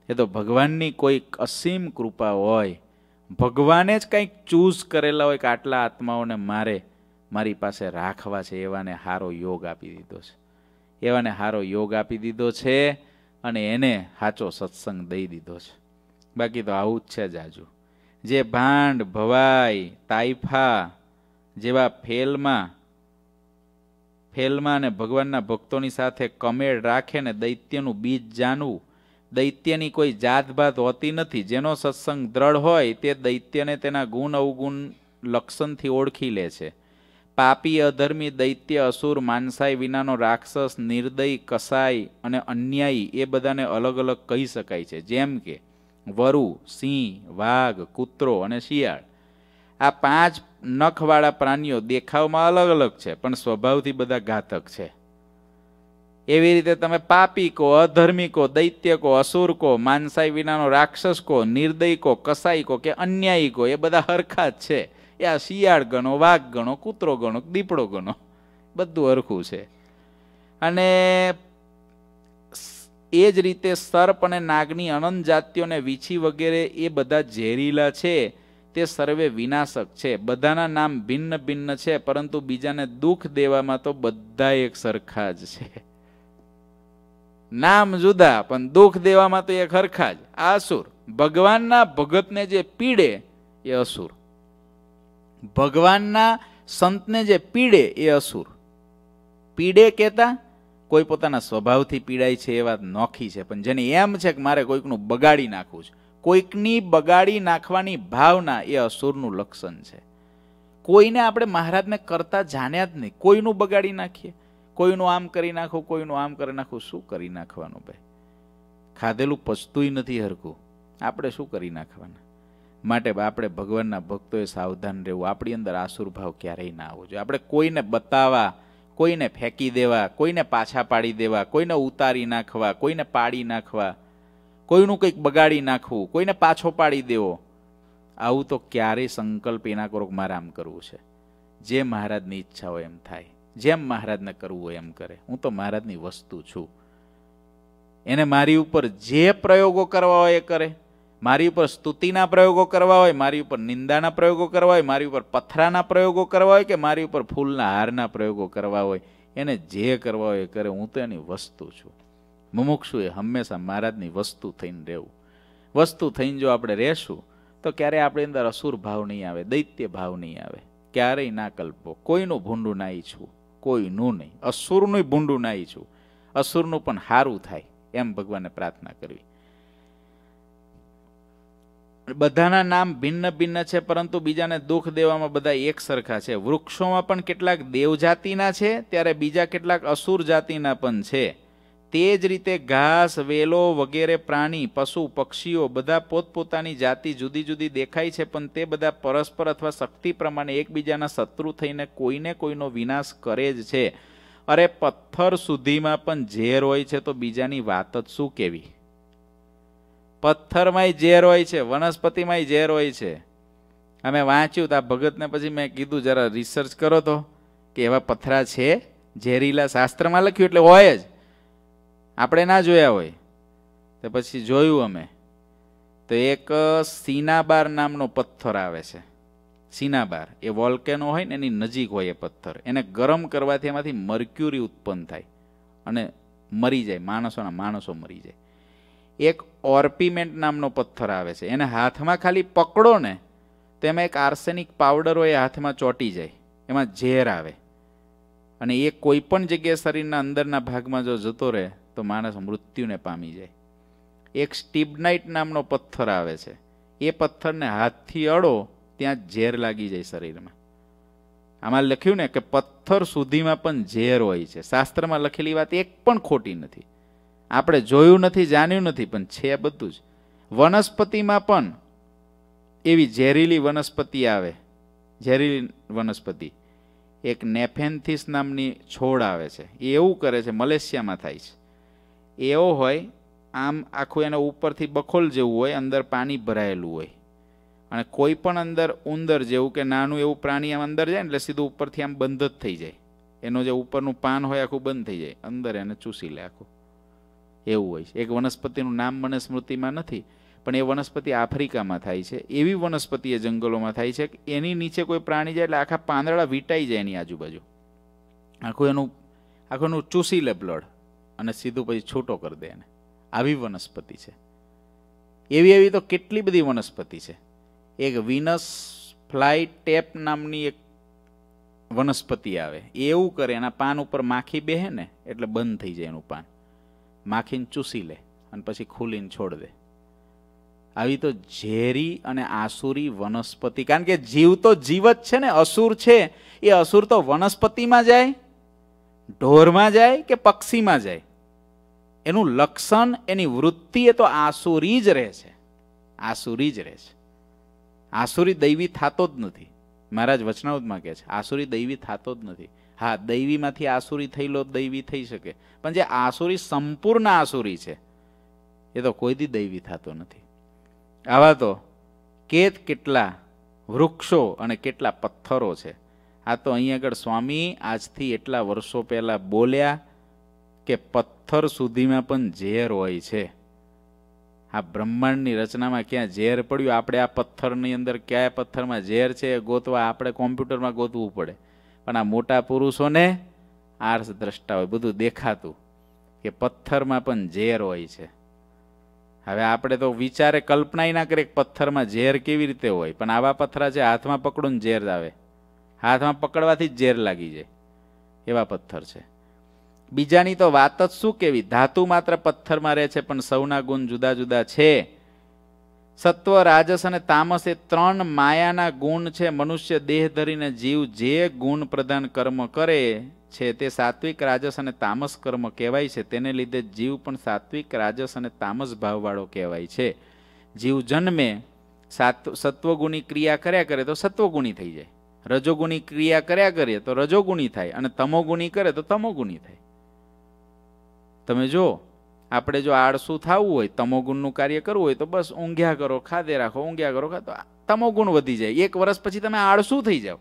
[SPEAKER 1] છે એ તો ભગવાનની કોઈ અસીમ કૃપા હોય ભગવાને જ કંઈક ચૂઝ કરેલા હોય કે આટલા આત્માઓને મારે મારી પાસે રાખવા છે એવાને સારો યોગ આપી દીધો છે એવાને સારો યોગ આપી દીધો છે અને એને સાચો સત્સંગ દઈ દીધો છે બાકી તો આવું જ છે જાજુ જે ભાંડ ભવાઈ તાઇફા જેવા ફેલમાં ફેલમાં અને ભગવાનના ભક્તોની સાથે કમેળ રાખે ને દૈત્યનું બીજ જાણવું દૈત્યની કોઈ જાતભાત હોતી નથી જેનો સત્સંગ દ્રઢ હોય તે દૈત્યને તેના ગુણ અવગુણ લક્ષણથી ઓળખી લે છે પાપી અધર્મી દૈત્ય અસુર માનસાઈ વિનાનો રાક્ષસ નિર્દય કસાય અને અન્યાયી એ બધાને અલગ અલગ કહી શકાય છે જેમ કે વરુ સિંહ વાઘ કૂતરો અને શિયાળ આ પાંચ નખવાળા પ્રાણીઓ દેખાવમાં અલગ અલગ છે પણ સ્વભાવથી બધા ઘાતક છે એવી રીતે તમે પાપી કહો અધર્મી કહો દૈત્ય કહો અસુર કહો માનસાઈ વિનાનો રાક્ષસ કહો નિર્દય કહો કસાઈ કહો કે અન્યાયી કહો એ બધા હરખા જ છે એ આ શિયાળ ગણો વાઘ ગણો કૂતરો ગણો દીપડો ગણો બધું હરખું છે અને એ જ રીતે સર્પ અને નાગની અનંત જાતિઓને વીછી વગેરે એ બધા ઝેરીલા છે તે સર્વે વિનાશક છે બધાના નામ ભિન્ન ભિન્ન છે પરંતુ બીજાને દુઃખ દેવામાં તો બધા એક સરખા જ છે નામ જુદા પણ દુઃખ દેવામાં તો એક સરખા જ આ અસુર ભગવાનના ભગતને જે પીડે એ અસુર ભગવાનના સંતને જે પીડે એ અસુર પીડે કહેતા કોઈ પોતાના સ્વભાવથી પીડાય છે એ વાત નોખી છે પણ જેને એમ છે કે મારે કોઈકનું બગાડી નાખવું છે કોઈકની બગાડી નાખવાની ભાવના એ અસુરનું લક્ષણ છે કોઈને આપણે મહારાજને કરતા જાણ્યા જ નહીં કોઈનું બગાડી નાખીએ કોઈનું આમ કરી નાખો કોઈનું આમ કરી નાખો શું કરી નાખવાનું ભાઈ ખાધેલું પચતુંય નથી હરખું આપણે શું કરી નાખવાના માટે આપણે ભગવાનના ભક્તોએ સાવધાન રહેવું આપણી અંદર આસુરભાવ ક્યારેય ના આવવો જોઈએ આપણે કોઈને બતાવવા કોઈને ફેંકી દેવા કોઈને પાછા પાડી દેવા કોઈને ઉતારી નાખવા કોઈને પાડી નાખવા કોઈનું કંઈક બગાડી નાખવું કોઈને પાછો પાડી દેવો આવું તો ક્યારેય સંકલ્પ એના કરો મારે આમ કરવું છે જે મહારાજની ઈચ્છા હોય એમ થાય જેમ મહારાજને કરવું હોય એમ કરે હું તો મહારાજની વસ્તુ છું એને મારી ઉપર જે પ્રયોગો કરવા હોય એ કરે મારી ઉપર સ્તુતિના પ્રયોગો કરવા હોય મારી ઉપર નિંદાના પ્રયોગો કરવા હોય મારી ઉપર પથરાના પ્રયોગો કરવા હોય કે મારી ઉપર ફૂલના હારના પ્રયોગો કરવા હોય એને જે કરવા હોય એ કરે હું તો એની વસ્તુ છું મુમુક્ષુ એ હંમેશા મહારાજની વસ્તુ થઈને રહેવું વસ્તુ થઈને જો આપણે રહેશું તો ક્યારે આપણી અંદર અસુર ભાવ નહીં આવે દૈત્ય ભાવ નહીં આવે ક્યારેય ના કલ્પો કોઈનું ભૂંડું ના ઈચ્છવું કોઈનું નહીં અસુરનું ભૂંડું ના ઈચ્છવું અસુરનું પણ સારું થાય એમ ભગવાને પ્રાર્થના કરવી બધાના નામ ભિન્ન ભિન્ન છે પરંતુ બીજાને દુઃખ દેવામાં બધા એક સરખા છે વૃક્ષોમાં પણ કેટલાક દેવ જાતિના છે ત્યારે બીજા કેટલાક અસુર જાતિના પણ છે તે જ રીતે ઘાસ વેલો વગેરે પ્રાણી પશુ પક્ષીઓ બધા પોતપોતાની જાતિ જુદી જુદી દેખાય છે પણ તે બધા પરસ્પર અથવા શક્તિ પ્રમાણે એકબીજાના શત્રુ થઈને કોઈને કોઈનો વિનાશ કરે જ છે અરે પથ્થર સુધીમાં પણ ઝેર હોય છે તો બીજાની વાત જ શું કેવી પથ્થરમાંય ઝેર હોય છે વનસ્પતિમાંય ઝેર હોય છે અમે વાંચ્યું તો આ ભગતને પછી મેં કીધું જરા રિસર્ચ કરો તો કે એવા પથરા છે ઝેરીલા શાસ્ત્રમાં લખ્યું એટલે હોય જ આપણે ના જોયા હોય તો પછી જોયું અમે તો એક સીનાબાર નામનો પથ્થર આવે છે સીનાબાર એ વોલ્કેનો હોય ને એની નજીક હોય એ પથ્થર એને ગરમ કરવાથી એમાંથી મર્ક્યુરી ઉત્પન્ન થાય અને મરી જાય માણસોના માણસો મરી જાય એક ઓર્પિમેન્ટ નામનો પથ્થર આવે છે એને હાથમાં ખાલી પકડો ને તો એમાં એક આર્સેનિક પાવડર હોય હાથમાં ચોંટી જાય એમાં ઝેર આવે અને એ કોઈ પણ જગ્યાએ શરીરના અંદરના ભાગમાં જો જતો રહે તો માણસ મૃત્યુને પામી જાય એક સ્ટીબનાઇટ નામનો પથ્થર આવે છે એ પથ્થરને હાથથી અડો ત્યાં ઝેર લાગી જાય શરીરમાં આમાં લખ્યું ને કે પથ્થર સુધીમાં પણ ઝેર હોય છે શાસ્ત્રમાં લખેલી વાત એક પણ ખોટી નથી આપણે જોયું નથી જાણ્યું નથી પણ છે બધું જ વનસ્પતિમાં પણ એવી ઝેરીલી વનસ્પતિ આવે ઝેરીલી વનસ્પતિ એક નેફેન્થિસ નામની છોડ આવે છે એ એવું કરે છે મલેશિયામાં થાય છે એવો હોય આમ આખું એને ઉપરથી બખોલ જેવું હોય અંદર પાણી ભરાયેલું હોય અને કોઈ પણ અંદર ઉંદર જેવું કે નાનું એવું પ્રાણી આમ અંદર જાય એટલે સીધું ઉપરથી આમ બંધ જ થઈ જાય એનું જે ઉપરનું પાન હોય આખું બંધ થઈ જાય અંદર એને ચૂસી લે આખું એવું હોય છે એક વનસ્પતિનું નામ મને સ્મૃતિમાં નથી પણ એ વનસ્પતિ આફ્રિકામાં થાય છે એવી વનસ્પતિ એ જંગલોમાં થાય છે એની નીચે કોઈ પ્રાણી જાય એટલે આખા પાંદડા વીંટાઈ જાય એની આજુબાજુ આખું એનું આખું એનું ચૂસી લે બ્લડ અને સીધું પછી છૂટો કરી દે એને આવી વનસ્પતિ છે એવી એવી તો કેટલી બધી વનસ્પતિ છે એક વિનસ ફ્લાય ટેપ નામની એક વનસ્પતિ આવે એવું કરે એના પાન ઉપર માખી બેહે ને એટલે બંધ થઈ જાય એનું પાન માખીને ચૂસી લે અને પછી ખુલીને છોડ દે આવી તો ઝેરી અને આસુરી વનસ્પતિ કારણ કે જીવ તો જીવ જ છે ને અસુર છે એ અસુર તો વનસ્પતિમાં જાય ઢોરમાં જાય કે પક્ષીમાં જાય એનું લક્ષણ એની વૃત્તિ એ તો આસુરી જ રહે છે આસુરી જ રહે છે આસુરી દૈવી થતો જ નથી મહારાજ વચનાઉદમાં કહે છે આસુરી દૈવી થતો જ નથી હા દૈવીમાંથી આસુરી થયેલો દૈવી થઈ શકે પણ જે આસુરી સંપૂર્ણ આસુરી છે એ તો કોઈથી દૈવી થતો નથી આવા તો કેત કેટલા વૃક્ષો અને કેટલા પથ્થરો છે આ તો અહીં આગળ સ્વામી આજથી એટલા વર્ષો પહેલાં બોલ્યા કે પથ્થર સુધીમાં પણ ઝેર હોય છે આ બ્રહ્માંડની રચનામાં ક્યાં ઝેર પડ્યું આપણે આ પથ્થરની અંદર કયા પથ્થરમાં ઝેર છે એ ગોતવા આપણે કોમ્પ્યુટરમાં ગોતવું પડે પણ આ મોટા પુરુષોને આર્સ દ્રષ્ટા હોય બધું દેખાતું કે પથ્થરમાં પણ ઝેર હોય છે હવે આપણે તો વિચારે કલ્પનાય ના કરીએ પથ્થરમાં ઝેર કેવી રીતે હોય પણ આવા પથ્થરા છે હાથમાં પકડું ઝેર આવે હાથમાં પકડવાથી જ ઝેર લાગી જાય એવા પથ્થર છે બીજાની તો વાત જ શું કેવી ધાતુ માત્ર પથ્થરમાં રહે છે પણ સૌના ગુણ જુદા જુદા છે સત્વ રાજસ અને તામસ એ ત્રણ માયાના ગુણ છે મનુષ્ય દેહ ધરીને જીવ જે ગુણ પ્રદાન કર્મ કરે છે તે સાત્વિક રાજસ અને તામસ કર્મ કહેવાય છે તેને લીધે જીવ પણ સાત્વિક રાજસ અને તામસ ભાવવાળો કહેવાય છે જીવ જન્મે સાત સત્વગુણી ક્રિયા કર્યા કરે તો સત્વગુણી થઈ જાય રજોગુણી ક્રિયા કર્યા કરીએ તો રજોગુણી થાય અને તમોગુણી કરે તો તમોગુણી થાય તમે જો આપણે જો આળસું થવું હોય તમોગુણનું કાર્ય કરવું હોય તો બસ ઊંઘ્યા કરો ખાધે રાખો ઊંઘ્યા કરો ખાતો તમોગુણ વધી જાય એક વર્ષ પછી તમે આળસું થઈ જાઓ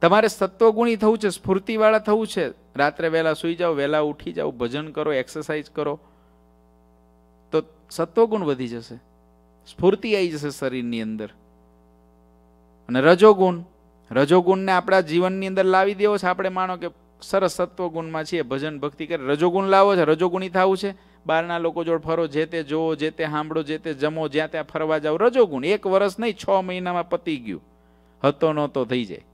[SPEAKER 1] તમારે સત્વગુણી થવું છે સ્ફૂર્તિવાળા થવું છે રાત્રે વહેલા સૂઈ જાઓ વહેલા ઉઠી જાઓ ભજન કરો એક્સરસાઇઝ કરો તો સત્વગુણ વધી જશે સ્ફૂર્તિ આવી જશે શરીરની અંદર અને રજોગુણ રજોગુણને આપણા જીવનની અંદર લાવી દેવો છે આપણે માનો કે સરસ સત્વગુણમાં છીએ ભજન ભક્તિ કરે રજોગુણ લાવો છે રજોગુણી થવું છે બહારના લોકો જોડે ફરો જે તે જોવો જે તે સાંભળો જે તે જમો જ્યાં ત્યાં ફરવા જાઓ રજોગુણ એક વર્ષ નહીં છ મહિનામાં પતી ગયું હતો નહોતો થઈ જાય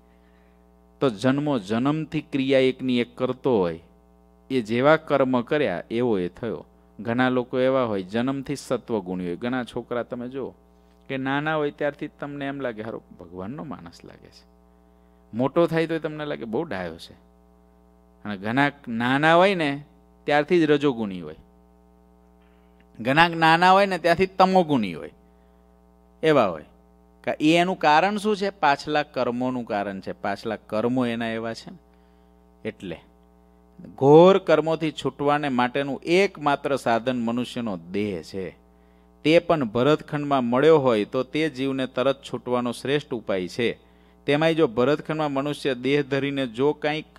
[SPEAKER 1] તો જન્મો જન્મથી ક્રિયા એકની એક કરતો હોય એ જેવા કર્મ કર્યા એવો એ થયો ઘણા લોકો એવા હોય જન્મથી સત્વગુણી હોય ઘણા છોકરા તમે જુઓ કે નાના હોય ત્યારથી તમને એમ લાગે હારો ભગવાનનો માણસ લાગે છે મોટો થાય તો તમને લાગે બહુ ડાયો છે અને ઘણા નાના હોય ને ત્યારથી જ રજોગુણી હોય ઘણા નાના હોય ને ત્યાંથી તમોગુણી હોય એવા હોય એ એનું કારણ શું છે પાછલા કર્મોનું કારણ છે પાછલા કર્મો એના એવા છે એટલે ઘોર કર્મોથી છૂટવાને માટેનું એકમાત્ર સાધન મનુષ્યનો દેહ છે તે પણ ભરતખંડમાં મળ્યો હોય તો તે જીવને તરત છૂટવાનો શ્રેષ્ઠ ઉપાય છે તેમાંય જો ભરતખંડમાં મનુષ્ય દેહ ધરીને જો કંઈક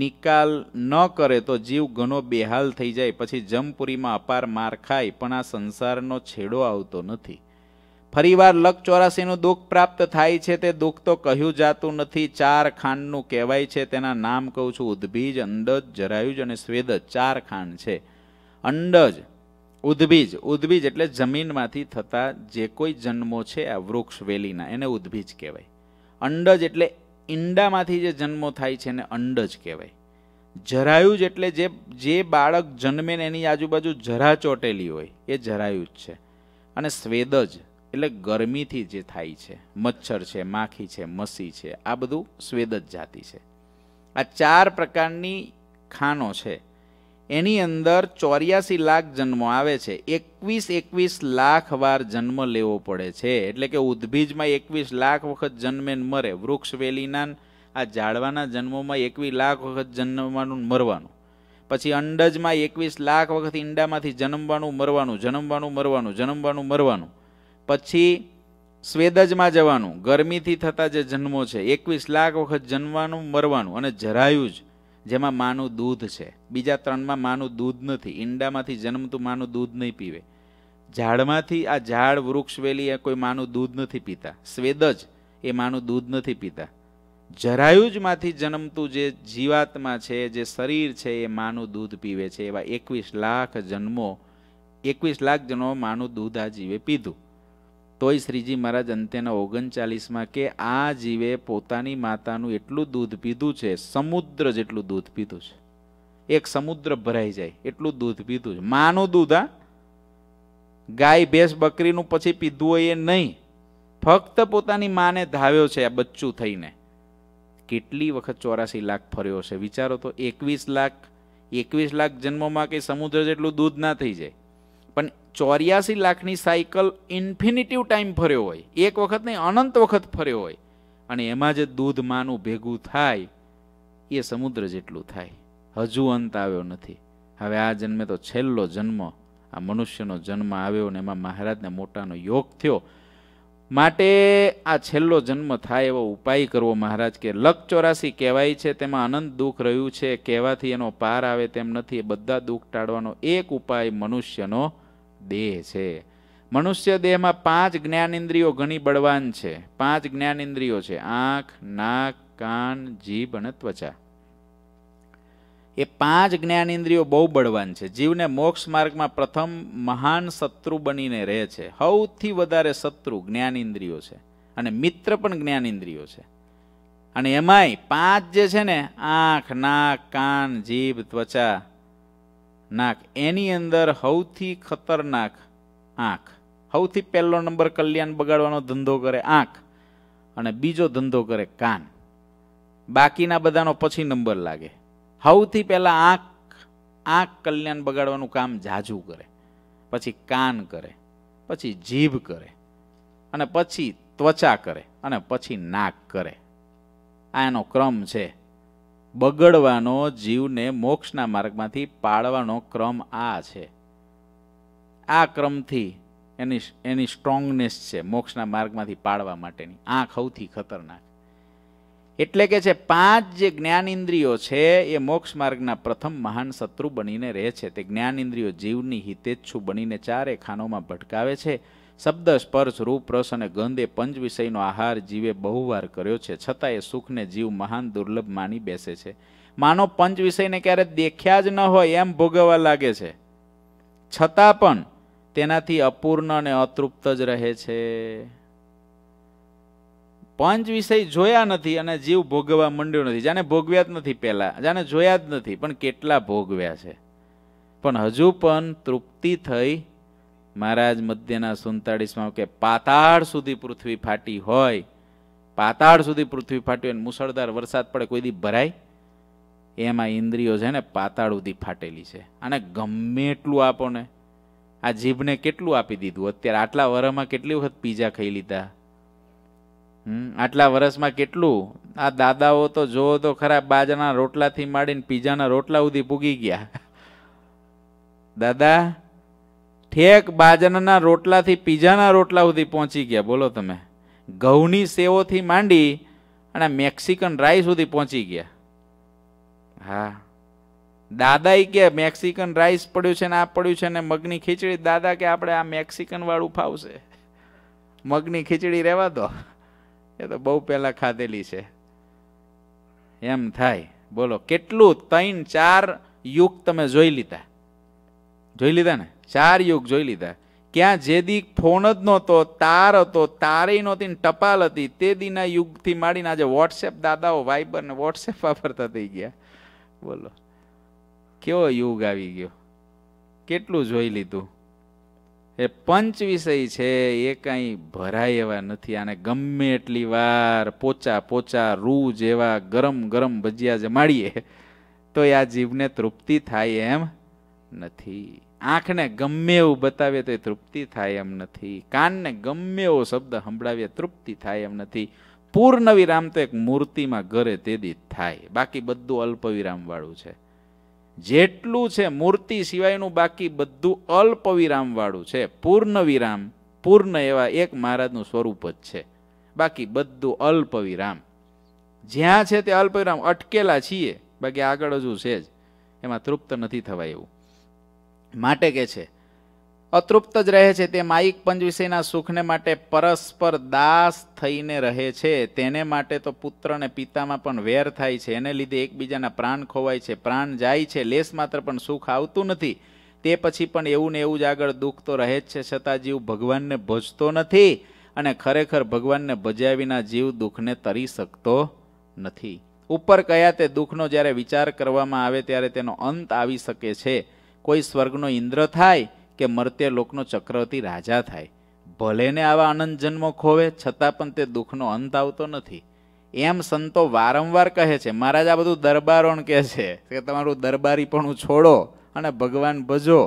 [SPEAKER 1] નિકાલ ન કરે તો જીવ ઘણો બેહાલ થઈ જાય પછી જમપુરીમાં અપાર માર ખાય પણ આ સંસારનો છેડો આવતો નથી ફરીવાર લક ચોરાસીનું દુઃખ પ્રાપ્ત થાય છે તે દુઃખ તો કહ્યું જાતું નથી ચાર ખાંડનું કહેવાય છે તેના નામ કહું છું ઉદ્ભીજ અંડજ જરાયુજ અને સ્વેદજ ચાર ખાંડ છે અંડજ ઉદ્ભીજ ઉદ્ભીજ એટલે જમીનમાંથી થતા જે કોઈ જન્મો છે આ વૃક્ષ વેલીના એને ઉદ્ભીજ કહેવાય અંડજ એટલે ઈંડામાંથી જે જન્મો થાય છે એને અંડજ કહેવાય જરાયુજ એટલે જે જે બાળક જન્મે એની આજુબાજુ જરા ચોટેલી હોય એ જરાયુજ છે અને સ્વેદજ એટલે ગરમીથી જે થાય છે મચ્છર છે માખી છે મસી છે આ બધું સ્વેદજ જાતિ છે આ ચાર પ્રકારની ખાનો છે એની અંદર ચોર્યાસી લાખ જન્મો આવે છે એકવીસ એકવીસ લાખ વાર જન્મ લેવો પડે છે એટલે કે ઉદ્ભીજમાં એકવીસ લાખ વખત જન્મે મરે વૃક્ષ વેલીના આ ઝાડવાના જન્મોમાં એકવીસ લાખ વખત જન્મવાનું મરવાનું પછી અંડજમાં એકવીસ લાખ વખત ઈંડામાંથી જન્મવાનું મરવાનું જન્મવાનું મરવાનું જન્મવાનું મરવાનું પછી સ્વેદજમાં જવાનું ગરમીથી થતા જે જન્મો છે એકવીસ લાખ વખત જન્મવાનું મરવાનું અને જરાયું જ જેમાં માનું દૂધ છે બીજા ત્રણમાં માનું દૂધ નથી ઈંડામાંથી જન્મતું માનું દૂધ નહીં પીવે ઝાડમાંથી આ ઝાડ વૃક્ષ વેલી એ કોઈ માનું દૂધ નથી પીતા સ્વેદજ એ માનું દૂધ નથી પીતા જરાયુજમાંથી જન્મતું જે જીવાતમાં છે જે શરીર છે એ માનું દૂધ પીવે છે એવા એકવીસ લાખ જન્મો એકવીસ લાખ જન્મો માનું દૂધ આ જીવે પીધું તોય શ્રીજી મહારાજ અંત્યના ઓગણચાલીસમાં કે આ જીવે પોતાની માતાનું એટલું દૂધ પીધું છે સમુદ્ર જેટલું દૂધ પીધું છે એક સમુદ્ર ભરાઈ જાય એટલું દૂધ પીધું છે માનું દૂધ આ ગાય ભેંસ બકરીનું પછી પીધું હોય એ નહીં ફક્ત પોતાની માને ધાવ્યો છે આ બચ્ચું થઈને કેટલી વખત ચોરાસી લાખ ફર્યો છે વિચારો તો એકવીસ લાખ એકવીસ લાખ જન્મોમાં કંઈ સમુદ્ર જેટલું દૂધ ના થઈ જાય ચોર્યાસી લાખની સાયકલ ઇન્ફિનિટિવ ટાઈમ ફર્યો હોય એક વખત નહીં અનંત વખત ફર્યો હોય અને એમાં જે દૂધ માનું ભેગું થાય એ સમુદ્ર જેટલું થાય હજુ અંત આવ્યો નથી હવે આ જન્મે તો છેલ્લો જન્મ આ મનુષ્યનો જન્મ આવ્યો ને એમાં મહારાજને મોટાનો યોગ થયો માટે આ છેલ્લો જન્મ થાય એવો ઉપાય કરવો મહારાજ કે લક ચોરાસી કહેવાય છે તેમાં અનંત દુઃખ રહ્યું છે કહેવાથી એનો પાર આવે તેમ નથી એ બધા દુઃખ ટાળવાનો એક ઉપાય મનુષ્યનો દેહ છે મનુષ્ય દેહમાં પાંચ જ્ઞાનેન્દ્રિયો ઘણી બળવાન છે પાંચ જ્ઞાનેન્દ્રિયો છે આંખ નાક કાન જીભ અને ત્વચા એ પાંચ જ્ઞાનેન્દ્રિયો બહુ બળવાન છે જીવને મોક્ષ માર્ગમાં પ્રથમ મહાન શત્રુ બનીને રહે છે સૌથી વધારે શત્રુ જ્ઞાનેન્દ્રિયો છે અને મિત્ર પણ જ્ઞાનેન્દ્રિયો છે અને એમાંય પાંચ જે છે ને આંખ નાક કાન જીભ ત્વચા નાક એની અંદર સૌથી ખતરનાક આંખ સૌથી પહેલો નંબર કલ્યાણ બગાડવાનો ધંધો કરે આંખ અને બીજો ધંધો કરે કાન બાકીના બધાનો પછી નંબર લાગે સૌથી પહેલાં આંખ આંખ કલ્યાણ બગાડવાનું કામ જાજુ કરે પછી કાન કરે પછી જીભ કરે અને પછી ત્વચા કરે અને પછી નાક કરે આ એનો ક્રમ છે બગડવાનો જીવને મોક્ષના માર્ગમાંથી પાડવાનો ક્રમ આ છે આ ક્રમથી એની એની સ્ટ્રોંગનેસ છે મોક્ષના માર્ગમાંથી પાડવા માટેની આંખ સૌથી ખતરનાક એટલે કે છે પાંચ જે જ્ઞાનેન્દ્રિયો છે એ મોક્ષ માર્ગના પ્રથમ મહાન શત્રુ બનીને રહે છે તે જ્ઞાનેન્દ્રિયો જીવની હિતેચ્છુ બનીને ચારે ખાનોમાં ભટકાવે છે શબ્દ સ્પર્શ રૂપ રસ અને ગંધ એ પંચ વિષયનો આહાર જીવે બહુવાર કર્યો છે છતાં એ સુખને જીવ મહાન દુર્લભ માની બેસે છે માનો પંચ વિષયને ક્યારે દેખ્યા જ ન હોય એમ ભોગવવા લાગે છે છતાં પણ તેનાથી અપૂર્ણ અને અતૃપ્ત જ રહે છે પંચ વિષય જોયા નથી અને જીવ ભોગવવા મંડ્યો નથી જાણે ભોગવ્યા જ નથી પહેલાં જાણે જોયા જ નથી પણ કેટલા ભોગવ્યા છે પણ હજુ પણ તૃપ્તિ થઈ મહારાજ મધ્યના સુડતાળીસમાં કે પાતાળ સુધી પૃથ્વી ફાટી હોય પાતાળ સુધી પૃથ્વી ફાટી હોય મુસળધાર વરસાદ પડે કોઈ દી ભરાય એમાં ઇન્દ્રિયો છે ને પાતાળ સુધી ફાટેલી છે અને ગમે એટલું આપો ને આ જીભને કેટલું આપી દીધું અત્યારે આટલા વરસમાં કેટલી વખત પીઝા ખાઈ લીધા આટલા વરસમાં કેટલું આ દાદાઓ તો જોવો તો ખરા બાજરાના રોટલાથી માંડીને પીઝાના રોટલા સુધી પૂગી ગયા દાદા ઠેક બાજરાના રોટલાથી પીઝાના રોટલા સુધી પહોંચી ગયા બોલો તમે ઘઉંની સેવોથી માંડી અને મેક્સિકન રાઈસ સુધી પહોંચી ગયા હા દાદા કે મેક્સિકન રાઈસ પડ્યું છે ને આ પડ્યું છે ને મગની ખીચડી દાદા કે આપણે આ મેક્સિકન વાળું ફાવશે મગની ખીચડી રહેવા દો એ તો બહુ પહેલાં ખાધેલી છે એમ થાય બોલો કેટલું ત્રણ ચાર યુગ તમે જોઈ લીધા જોઈ લીધા ને ચાર યુગ જોઈ લીધા ક્યાં જે દી ફોન જ નહોતો તાર હતો તારે નહોતી ને ટપાલ હતી તે દીના યુગથી માંડીને આજે વોટ્સએપ દાદાઓ વાઇબર ને વોટ્સએપ વાપરતા થઈ ગયા બોલો કેવો યુગ આવી ગયો કેટલું જોઈ લીધું એ પંચ વિષય છે એ કાંઈ ભરાય એવા નથી આને ગમે એટલી વાર પોચા પોચા રૂ જેવા ગરમ ગરમ ભજીયા જમાડીએ તો આ જીવને તૃપ્તિ થાય એમ નથી આંખને ગમે એવું બતાવીએ તો એ તૃપ્તિ થાય એમ નથી કાનને ગમે એવો શબ્દ સંભળાવીએ તૃપ્તિ થાય એમ નથી પૂર્ણ વિરામ તો એક મૂર્તિમાં ઘરે તેદી થાય બાકી બધું અલ્પ વિરામવાળું છે જેટલું છે મૂર્તિ સિવાયનું બાકી બધું અલ્પ વિરામવાળું છે પૂર્ણ વિરામ પૂર્ણ એવા એક મહારાજનું સ્વરૂપ જ છે બાકી બધું અલ્પ વિરામ જ્યાં છે તે અલ્પ વિરામ અટકેલા છીએ બાકી આગળ હજુ છે જ એમાં તૃપ્ત નથી થવાય એવું માટે કે છે અતૃપ્ત જ રહે છે તે માયિક પંચ વિષયના સુખને માટે પરસ્પર દાસ થઈને રહે છે તેને માટે તો પુત્ર અને પિતામાં પણ વેર થાય છે એને લીધે એકબીજાના પ્રાણ ખોવાય છે પ્રાણ જાય છે લેસ માત્ર પણ સુખ આવતું નથી તે પછી પણ એવું ને એવું જ આગળ દુઃખ તો રહે જ છે છતાં જીવ ભગવાનને ભજતો નથી અને ખરેખર ભગવાનને ભજ્યા વિના જીવ દુઃખને તરી શકતો નથી ઉપર કયા તે દુઃખનો જ્યારે વિચાર કરવામાં આવે ત્યારે તેનો અંત આવી શકે છે કોઈ સ્વર્ગનો ઇન્દ્ર થાય કે મર્ત્ય લોકનો ચક્રવર્તી રાજા થાય ભલેને આવા આનંદ જન્મો ખોવે છતાં પણ તે દુઃખનો અંત આવતો નથી એમ સંતો વારંવાર કહે છે મહારાજ આ બધું દરબારોણ કહે છે કે તમારું દરબારી પણ છોડો અને ભગવાન ભજો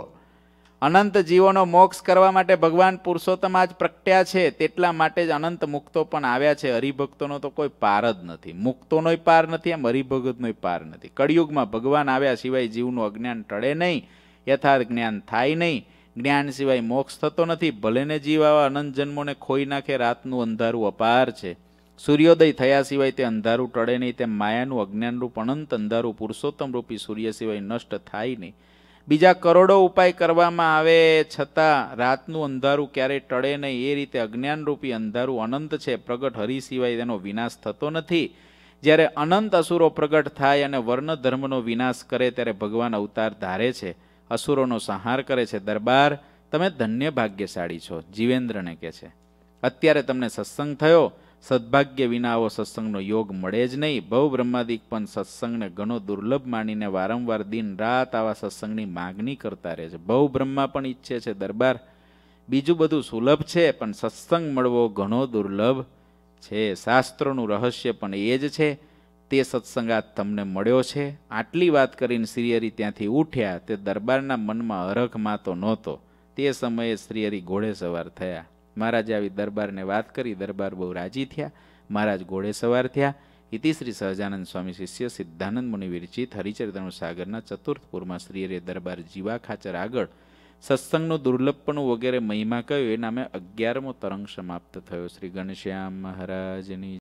[SPEAKER 1] અનંત જીવોનો મોક્ષ કરવા માટે ભગવાન પુરુષોત્તમ આજ પ્રગટ્યા છે તેટલા માટે જ અનંત મુક્તો પણ આવ્યા છે હરિભક્તોનો તો કોઈ પાર જ નથી મુક્તોનોય પાર નથી એમ હરિભગતનોય પાર નથી કળિયુગમાં ભગવાન આવ્યા સિવાય જીવનું અજ્ઞાન ટળે નહીં યથાર્થ જ્ઞાન થાય નહીં જ્ઞાન સિવાય મોક્ષ થતો નથી ભલેને જીવ આવા અનંત જન્મોને ખોઈ નાખે રાતનું અંધારું અપાર છે સૂર્યોદય થયા સિવાય તે અંધારું ટળે નહીં તેમ માયાનું અજ્ઞાનરૂપ અનંત અંધારું પુરુષોત્તમ રૂપી સૂર્ય સિવાય નષ્ટ થાય નહીં બીજા કરોડો ઉપાય કરવામાં આવે છતાં રાતનું અંધારું ક્યારેય ટળે નહીં એ રીતે અજ્ઞાનરૂપી અંધારું અનંત છે પ્રગટ હરિ સિવાય તેનો વિનાશ થતો નથી જ્યારે અનંત અસુરો પ્રગટ થાય અને વર્ણધર્મનો વિનાશ કરે ત્યારે ભગવાન અવતાર ધારે છે અસુરોનો સંહાર કરે છે દરબાર તમે ધન્ય ભાગ્યશાળી છો જીવેન્દ્રને કહે છે અત્યારે તમને સત્સંગ થયો સદભાગ્ય વિના આવો સત્સંગનો યોગ મળે જ નહીં બહુ બ્રહ્માદિક પણ સત્સંગને ઘણો દુર્લભ માનીને વારંવાર દિન રાત આવા સત્સંગની માગણી કરતા રહે છે બહુ બ્રહ્મા પણ ઈચ્છે છે દરબાર બીજું બધું સુલભ છે પણ સત્સંગ મળવો ઘણો દુર્લભ છે શાસ્ત્રોનું રહસ્ય પણ એ જ છે તે સત્સંગાત તમને મળ્યો છે આટલી વાત કરીને શ્રીહરિ ત્યાંથી ઉઠ્યા તે દરબારના મનમાં હરખ માતો નહોતો તે સમયે શ્રીહરિ ઘોડે સવાર થયા મહારાજે આવી દરબારને વાત કરી દરબાર બહુ રાજી થયા મહારાજ ઘોડે સવાર થયા ઇતિશ્રી સહજાનંદ સ્વામી શિષ્ય સિદ્ધાનંદ મુનિ વિરચિત હરિચરિત્રનું સાગરના ચતુર્થપુરમાં શ્રીહરિએ દરબાર જીવા ખાચર આગળ સત્સંગનું દુર્લભપણું વગેરે મહિમા કહ્યું એ નામે અગિયારમો તરંગ સમાપ્ત થયો શ્રી ગણશ્યામ મહારાજની